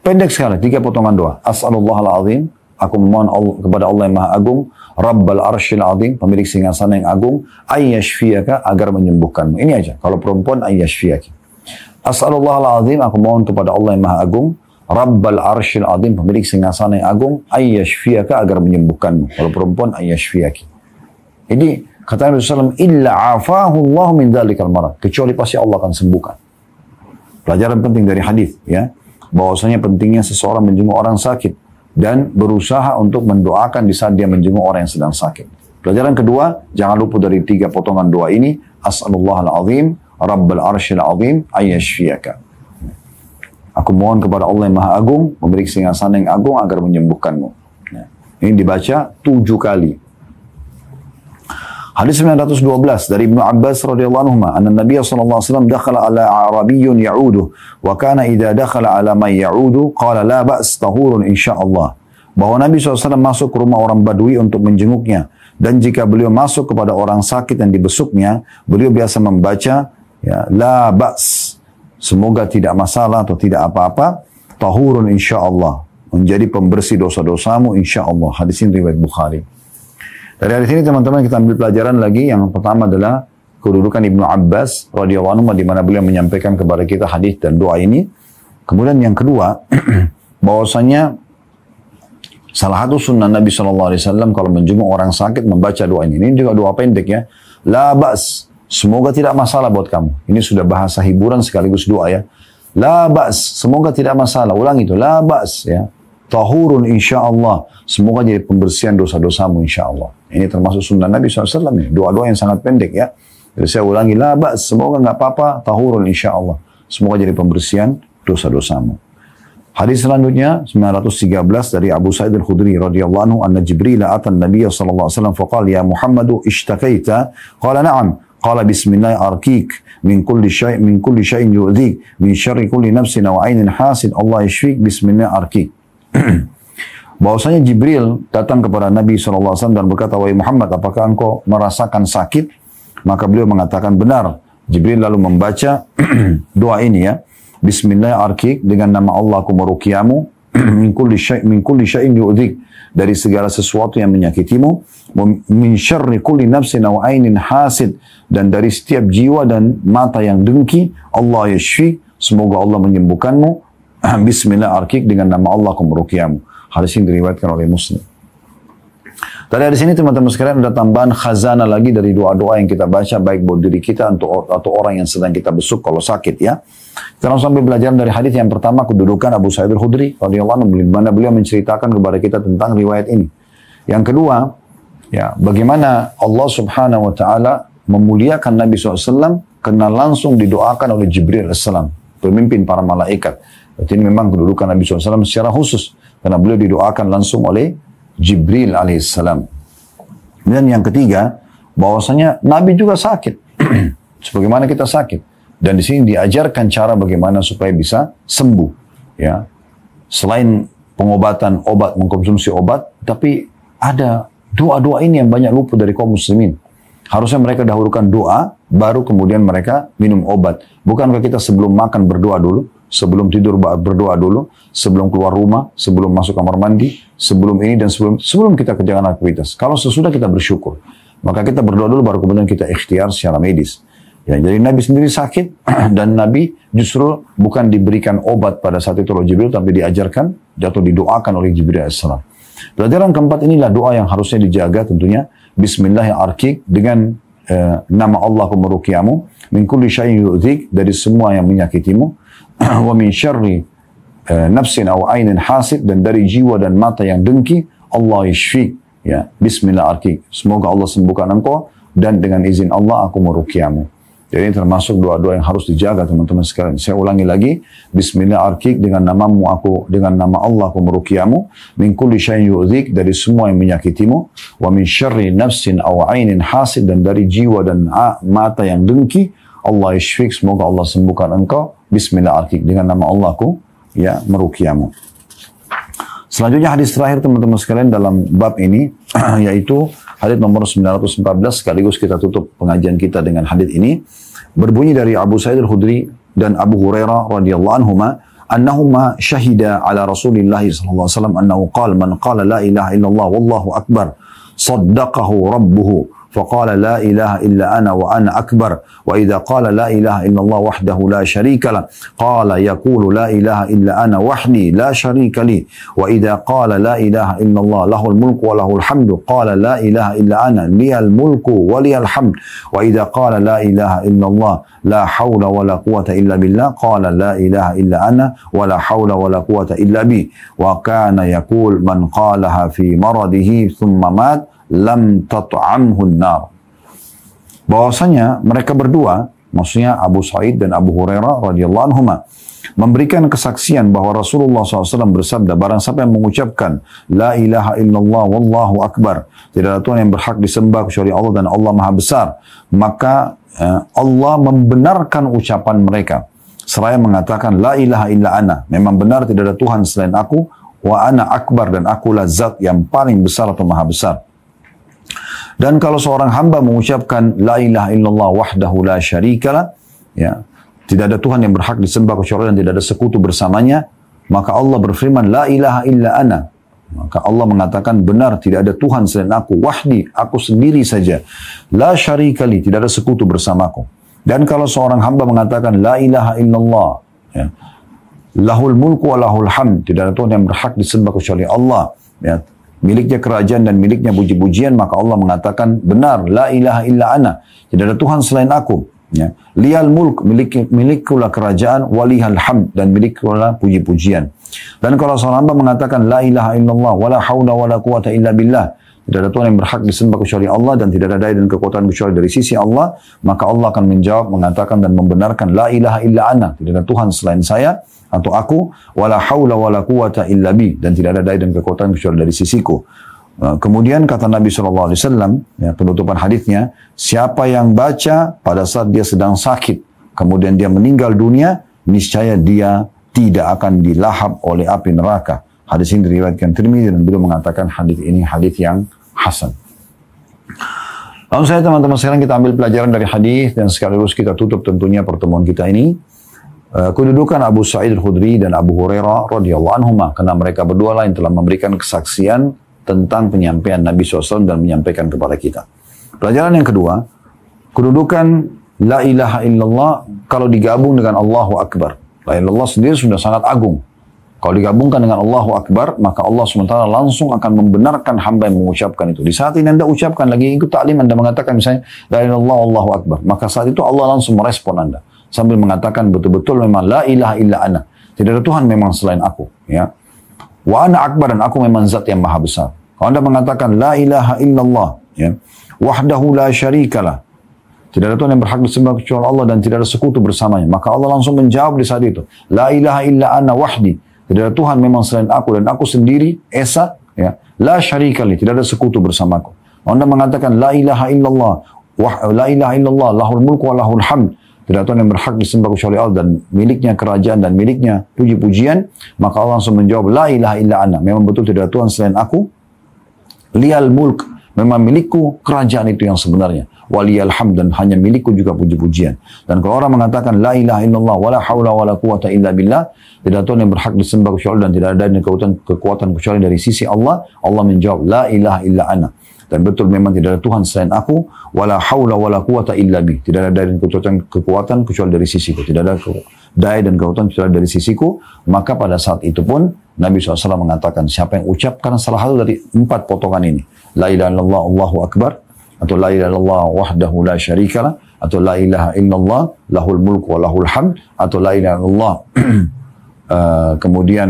Pendek sekali, tiga potongan doa. As'alullah al-azim, aku memohon Allah, kepada Allah yang maha agung, Rabbal arshil azim, pemilik singgasana yang agung, ayyashfiyaka agar menyembuhkanmu. Ini aja, kalau perempuan ayyashfiyaki. As'alullah al-azim, aku mohon kepada Allah yang maha agung, Rabbal arshil azim, pemilik singgasana yang agung, ayyashfiyaka agar menyembuhkanmu. Kalau perempuan ayyashfiyaki. jadi kata Nabi SAW, illa afahu Allah min dhalikal marad. Kecuali pasti Allah akan sembuhkan. Pelajaran penting dari hadis ya bahwasanya pentingnya seseorang menjenguk orang sakit dan berusaha untuk mendoakan di saat dia menjenguk orang yang sedang sakit. Pelajaran kedua, jangan lupa dari tiga potongan doa ini, As'alullah al-azim, Rabbal arshil azim, ayyashfiyaka. Aku mohon kepada Allah yang Maha Agung, memberi kesinggasan yang agung agar menyembuhkanmu. Ini dibaca tujuh kali. Hadis 912 dari Ibnu Abbas radhiyallahu anhu, "Anna Nabiy sallallahu alaihi wasallam dakhala ala Arabiyyun ya'udu wa kana idza dakhala ala man ya'udu qala la ba's tahurun insyaallah." Bahwa Nabi SAW masuk ke rumah orang Badui untuk menjenguknya. Dan jika beliau masuk kepada orang sakit yang dibesuknya, beliau biasa membaca, ya, La ba's, semoga tidak masalah atau tidak apa-apa, tahurun insya Allah. Menjadi pembersih dosa-dosamu insya Allah. Hadis ini riwayat Bukhari. Dari hari ini teman-teman kita ambil pelajaran lagi yang pertama adalah kedudukan Ibnu Abbas radhiyallahu anhu di mana beliau menyampaikan kepada kita hadis dan doa ini. Kemudian yang kedua *clears throat* bahwasanya salah satu sunnah Nabi Shallallahu Alaihi Wasallam kalau menjenguk orang sakit membaca doa ini. Ini juga doa pendek ya. Labas, semoga tidak masalah buat kamu. Ini sudah bahasa hiburan sekaligus doa ya. Labas, semoga tidak masalah. Ulang itu, labas ya. Tahurun insya Allah. Semoga jadi pembersihan dosa-dosamu insya Allah. Ini termasuk sunnah Nabi SAW. nih. Doa-doa yang sangat pendek ya. Jadi saya ulangi, lah semoga nggak apa-apa, tahurun insya Allah. Semoga jadi pembersihan dosa-dosamu. Hadis selanjutnya 913 dari Abu Sa'id al-Khudri radhiyallahu anhu anna Jibril ata an-nabiy sallallahu alaihi wasallam faqala ya Muhammadu ishtakaita qala na'am qala bismillah arkik min kulli syai' min kulli syai'in yu'dhik min syarri kulli nafsin wa 'ainin hasid Allah yashfik bismillah arkik *clears throat* bahwasanya Jibril datang kepada Nabi SAW dan berkata, Wahai Muhammad, apakah engkau merasakan sakit? Maka beliau mengatakan, benar. Jibril lalu membaca *clears throat* doa ini ya. Bismillah arkik dengan nama Allah aku merukiamu. *clears throat* min kulli syai' min Dari segala sesuatu yang menyakitimu. Min syarri kulli nafsin nawainin hasid. Dan dari setiap jiwa dan mata yang dengki. Allah yashfi. Semoga Allah menyembuhkanmu *clears throat* Bismillah arkik dengan nama Allah aku Hadis ini diriwayatkan oleh Muslim. Tadi di sini teman-teman sekalian ada tambahan khazana lagi dari doa-doa yang kita baca baik buat diri kita untuk atau orang yang sedang kita besuk kalau sakit ya. Kita langsung ambil pelajaran dari hadis yang pertama kedudukan Abu Sa'id al-Khudri radhiyallahu anhu mana beliau menceritakan kepada kita tentang riwayat ini. Yang kedua, ya bagaimana Allah Subhanahu wa taala memuliakan Nabi SAW karena langsung didoakan oleh Jibril as pemimpin para malaikat Berarti ini memang kedudukan Nabi SAW secara khusus. Karena beliau didoakan langsung oleh Jibril alaihissalam. Dan yang ketiga, bahwasanya Nabi juga sakit. *clears throat* Sebagaimana kita sakit. Dan di sini diajarkan cara bagaimana supaya bisa sembuh. Ya, Selain pengobatan, obat, mengkonsumsi obat, tapi ada doa-doa ini yang banyak luput dari kaum muslimin. Harusnya mereka dahulukan doa, baru kemudian mereka minum obat. Bukankah kita sebelum makan berdoa dulu? sebelum tidur berdoa dulu, sebelum keluar rumah, sebelum masuk kamar mandi, sebelum ini dan sebelum sebelum kita kerjakan aktivitas. Kalau sesudah kita bersyukur, maka kita berdoa dulu baru kemudian kita ikhtiar secara medis. Ya, jadi Nabi sendiri sakit *clears throat* dan Nabi justru bukan diberikan obat pada saat itu oleh Jibril tapi diajarkan atau didoakan oleh Jibril as. Pelajaran keempat inilah doa yang harusnya dijaga tentunya Bismillah yang arkik dengan eh, nama Allahumma Rukiyamu min kulli syai'in dari semua yang menyakitimu *clears throat* wa min syarri eh, nafsin aw ainin hasid dan dari jiwa dan mata yang dengki Allah yashfi ya bismillah arki semoga Allah sembuhkan engkau dan dengan izin Allah aku merukiamu jadi termasuk doa-doa yang harus dijaga teman-teman sekalian. Saya ulangi lagi, Bismillah arkik dengan namamu aku dengan nama Allah aku merukiamu min kulli syai'in yu'zik dari semua yang menyakitimu wa min syarri nafsin aw ainin hasid dan dari jiwa dan mata yang dengki Allah yashfik, semoga Allah sembuhkan engkau. Bismillah akik, dengan nama Allahku, ya merukiamu. Selanjutnya hadis terakhir teman-teman sekalian dalam bab ini, *clears throat* yaitu hadis nomor 914, sekaligus kita tutup pengajian kita dengan hadis ini. Berbunyi dari Abu Sa'id al hudri dan Abu Hurairah radhiyallahu anhuma, annahuma syahida ala Rasulillah sallallahu alaihi wasallam annahu qala man qala la ilaha illallah wallahu akbar saddaqahu rabbuhu فقال لا إله إلا أنا وأنا أكبر وإذا قال لا إله إلا الله وحده لا شريك له قال يقول لا إله إلا أنا وحدي لا شريك لي وإذا قال لا إله إلا الله له الملك وله الحمد قال لا إله إلا أنا لي الملك ولي الحمد وإذا قال لا إله إلا الله لا حول ولا قوة إلا بالله قال لا إله إلا أنا ولا حول ولا قوة إلا بي وكان يقول من قالها في مرضه ثم مات lam tat'amhun nar. Bahwasanya mereka berdua, maksudnya Abu Sa'id dan Abu Hurairah radhiyallahu anhuma, memberikan kesaksian bahwa Rasulullah SAW bersabda, barang siapa yang mengucapkan, La ilaha illallah wallahu akbar, tidak ada Tuhan yang berhak disembah kecuali Allah dan Allah maha besar, maka eh, Allah membenarkan ucapan mereka. Seraya mengatakan, La ilaha illa ana, memang benar tidak ada Tuhan selain aku, wa ana akbar dan akulah zat yang paling besar atau maha besar. Dan kalau seorang hamba mengucapkan la ilaha illallah wahdahu la syarikalah, ya, tidak ada Tuhan yang berhak disembah kecuali dan tidak ada sekutu bersamanya, maka Allah berfirman la ilaha illa ana. Maka Allah mengatakan benar tidak ada Tuhan selain aku, wahdi, aku sendiri saja. La syarikali, tidak ada sekutu bersamaku. Dan kalau seorang hamba mengatakan la ilaha illallah, ya, lahul mulku wa lahul ham, tidak ada Tuhan yang berhak disembah kecuali Allah. Ya, miliknya kerajaan dan miliknya puji-pujian, maka Allah mengatakan benar, la ilaha illa ana. Tidak ada Tuhan selain aku. Ya. lial mulk, milik, milikulah kerajaan, walihal hamd, dan milikku milikulah puji-pujian. Dan kalau seorang hamba mengatakan, la ilaha illallah, wala haula wala quwata illa billah, tidak ada Tuhan yang berhak disembah kecuali Allah dan tidak ada daya dan kekuatan kecuali dari sisi Allah, maka Allah akan menjawab, mengatakan dan membenarkan, La ilaha illa ana, tidak ada Tuhan selain saya, atau aku wala haula wala quwata illa bi dan tidak ada daya dan kekuatan kecuali dari sisiku. Uh, kemudian kata Nabi SAW, ya, penutupan hadisnya, siapa yang baca pada saat dia sedang sakit, kemudian dia meninggal dunia, niscaya dia tidak akan dilahap oleh api neraka. Hadis ini diriwayatkan Tirmidzi dan beliau mengatakan hadis ini hadis yang hasan. Lalu saya teman-teman sekarang kita ambil pelajaran dari hadis dan sekaligus kita tutup tentunya pertemuan kita ini. Eh, kedudukan Abu Sa'id al-Khudri dan Abu Hurairah radhiyallahu anhu karena mereka berdua lain telah memberikan kesaksian tentang penyampaian Nabi SAW dan menyampaikan kepada kita. Pelajaran yang kedua, kedudukan la ilaha illallah kalau digabung dengan Allahu Akbar. La ilallah sendiri sudah sangat agung. Kalau digabungkan dengan Allahu Akbar, maka Allah SWT langsung akan membenarkan hamba yang mengucapkan itu. Di saat ini Anda ucapkan lagi ikut taklim Anda mengatakan misalnya, La ilallah Allahu Akbar. Maka saat itu Allah langsung merespon Anda sambil mengatakan betul-betul memang la ilaha illa ana. Tidak ada Tuhan memang selain aku, ya. Wa ana akbar dan aku memang zat yang maha besar. Kalau Anda mengatakan la ilaha illallah, ya. Wahdahu la syarikalah. Tidak ada Tuhan yang berhak disembah kecuali Allah dan tidak ada sekutu bersamanya. Maka Allah langsung menjawab di saat itu. La ilaha illa ana wahdi. Tidak ada Tuhan memang selain aku dan aku sendiri, Esa, ya. La syarikali, tidak ada sekutu bersamaku. Anda mengatakan la ilaha illallah, wah, la ilaha illallah, lahul mulku wa lahul hamd. Tidak Tuhan yang berhak disembah kecuali Allah dan miliknya kerajaan dan miliknya puji-pujian. Maka Allah langsung menjawab, La ilaha illa anna. Memang betul tidak Tuhan selain aku. Lial mulk. Memang milikku kerajaan itu yang sebenarnya. Waliyal hamd dan hanya milikku juga puji-pujian. Dan kalau orang mengatakan la ilaha illallah hawla wa wala quwata illa billah, tidak Tuhan yang berhak disembah kecuali dan tidak ada kekuatan kekuatan kecuali dari sisi Allah, Allah menjawab la ilaha illa anna. Dan betul memang tidak ada Tuhan selain aku. Wala haula wala quwata illa bi. Tidak ada dari kekuatan, kekuatan kecuali dari sisiku. Tidak ada daya dan kekuatan kecuali dari sisiku. Maka pada saat itu pun Nabi SAW mengatakan siapa yang ucapkan salah satu dari empat potongan ini. La ilaha illallah Allahu Akbar. Atau la ilaha illallah wahdahu la syarikalah. Atau la ilaha illallah lahul mulku wa lahul hamd. Atau la ilaha illallah. *clears throat* Eh, kemudian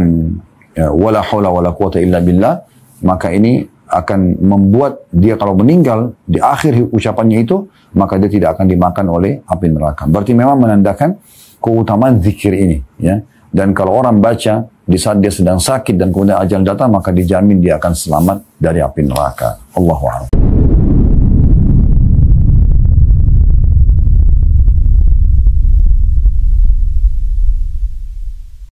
eh, wala haula wala quwata illa billah maka ini akan membuat dia kalau meninggal di akhir ucapannya itu maka dia tidak akan dimakan oleh api neraka. Berarti memang menandakan keutamaan zikir ini ya. Dan kalau orang baca di saat dia sedang sakit dan kemudian ajal datang maka dijamin dia akan selamat dari api neraka. Allahu a'lam.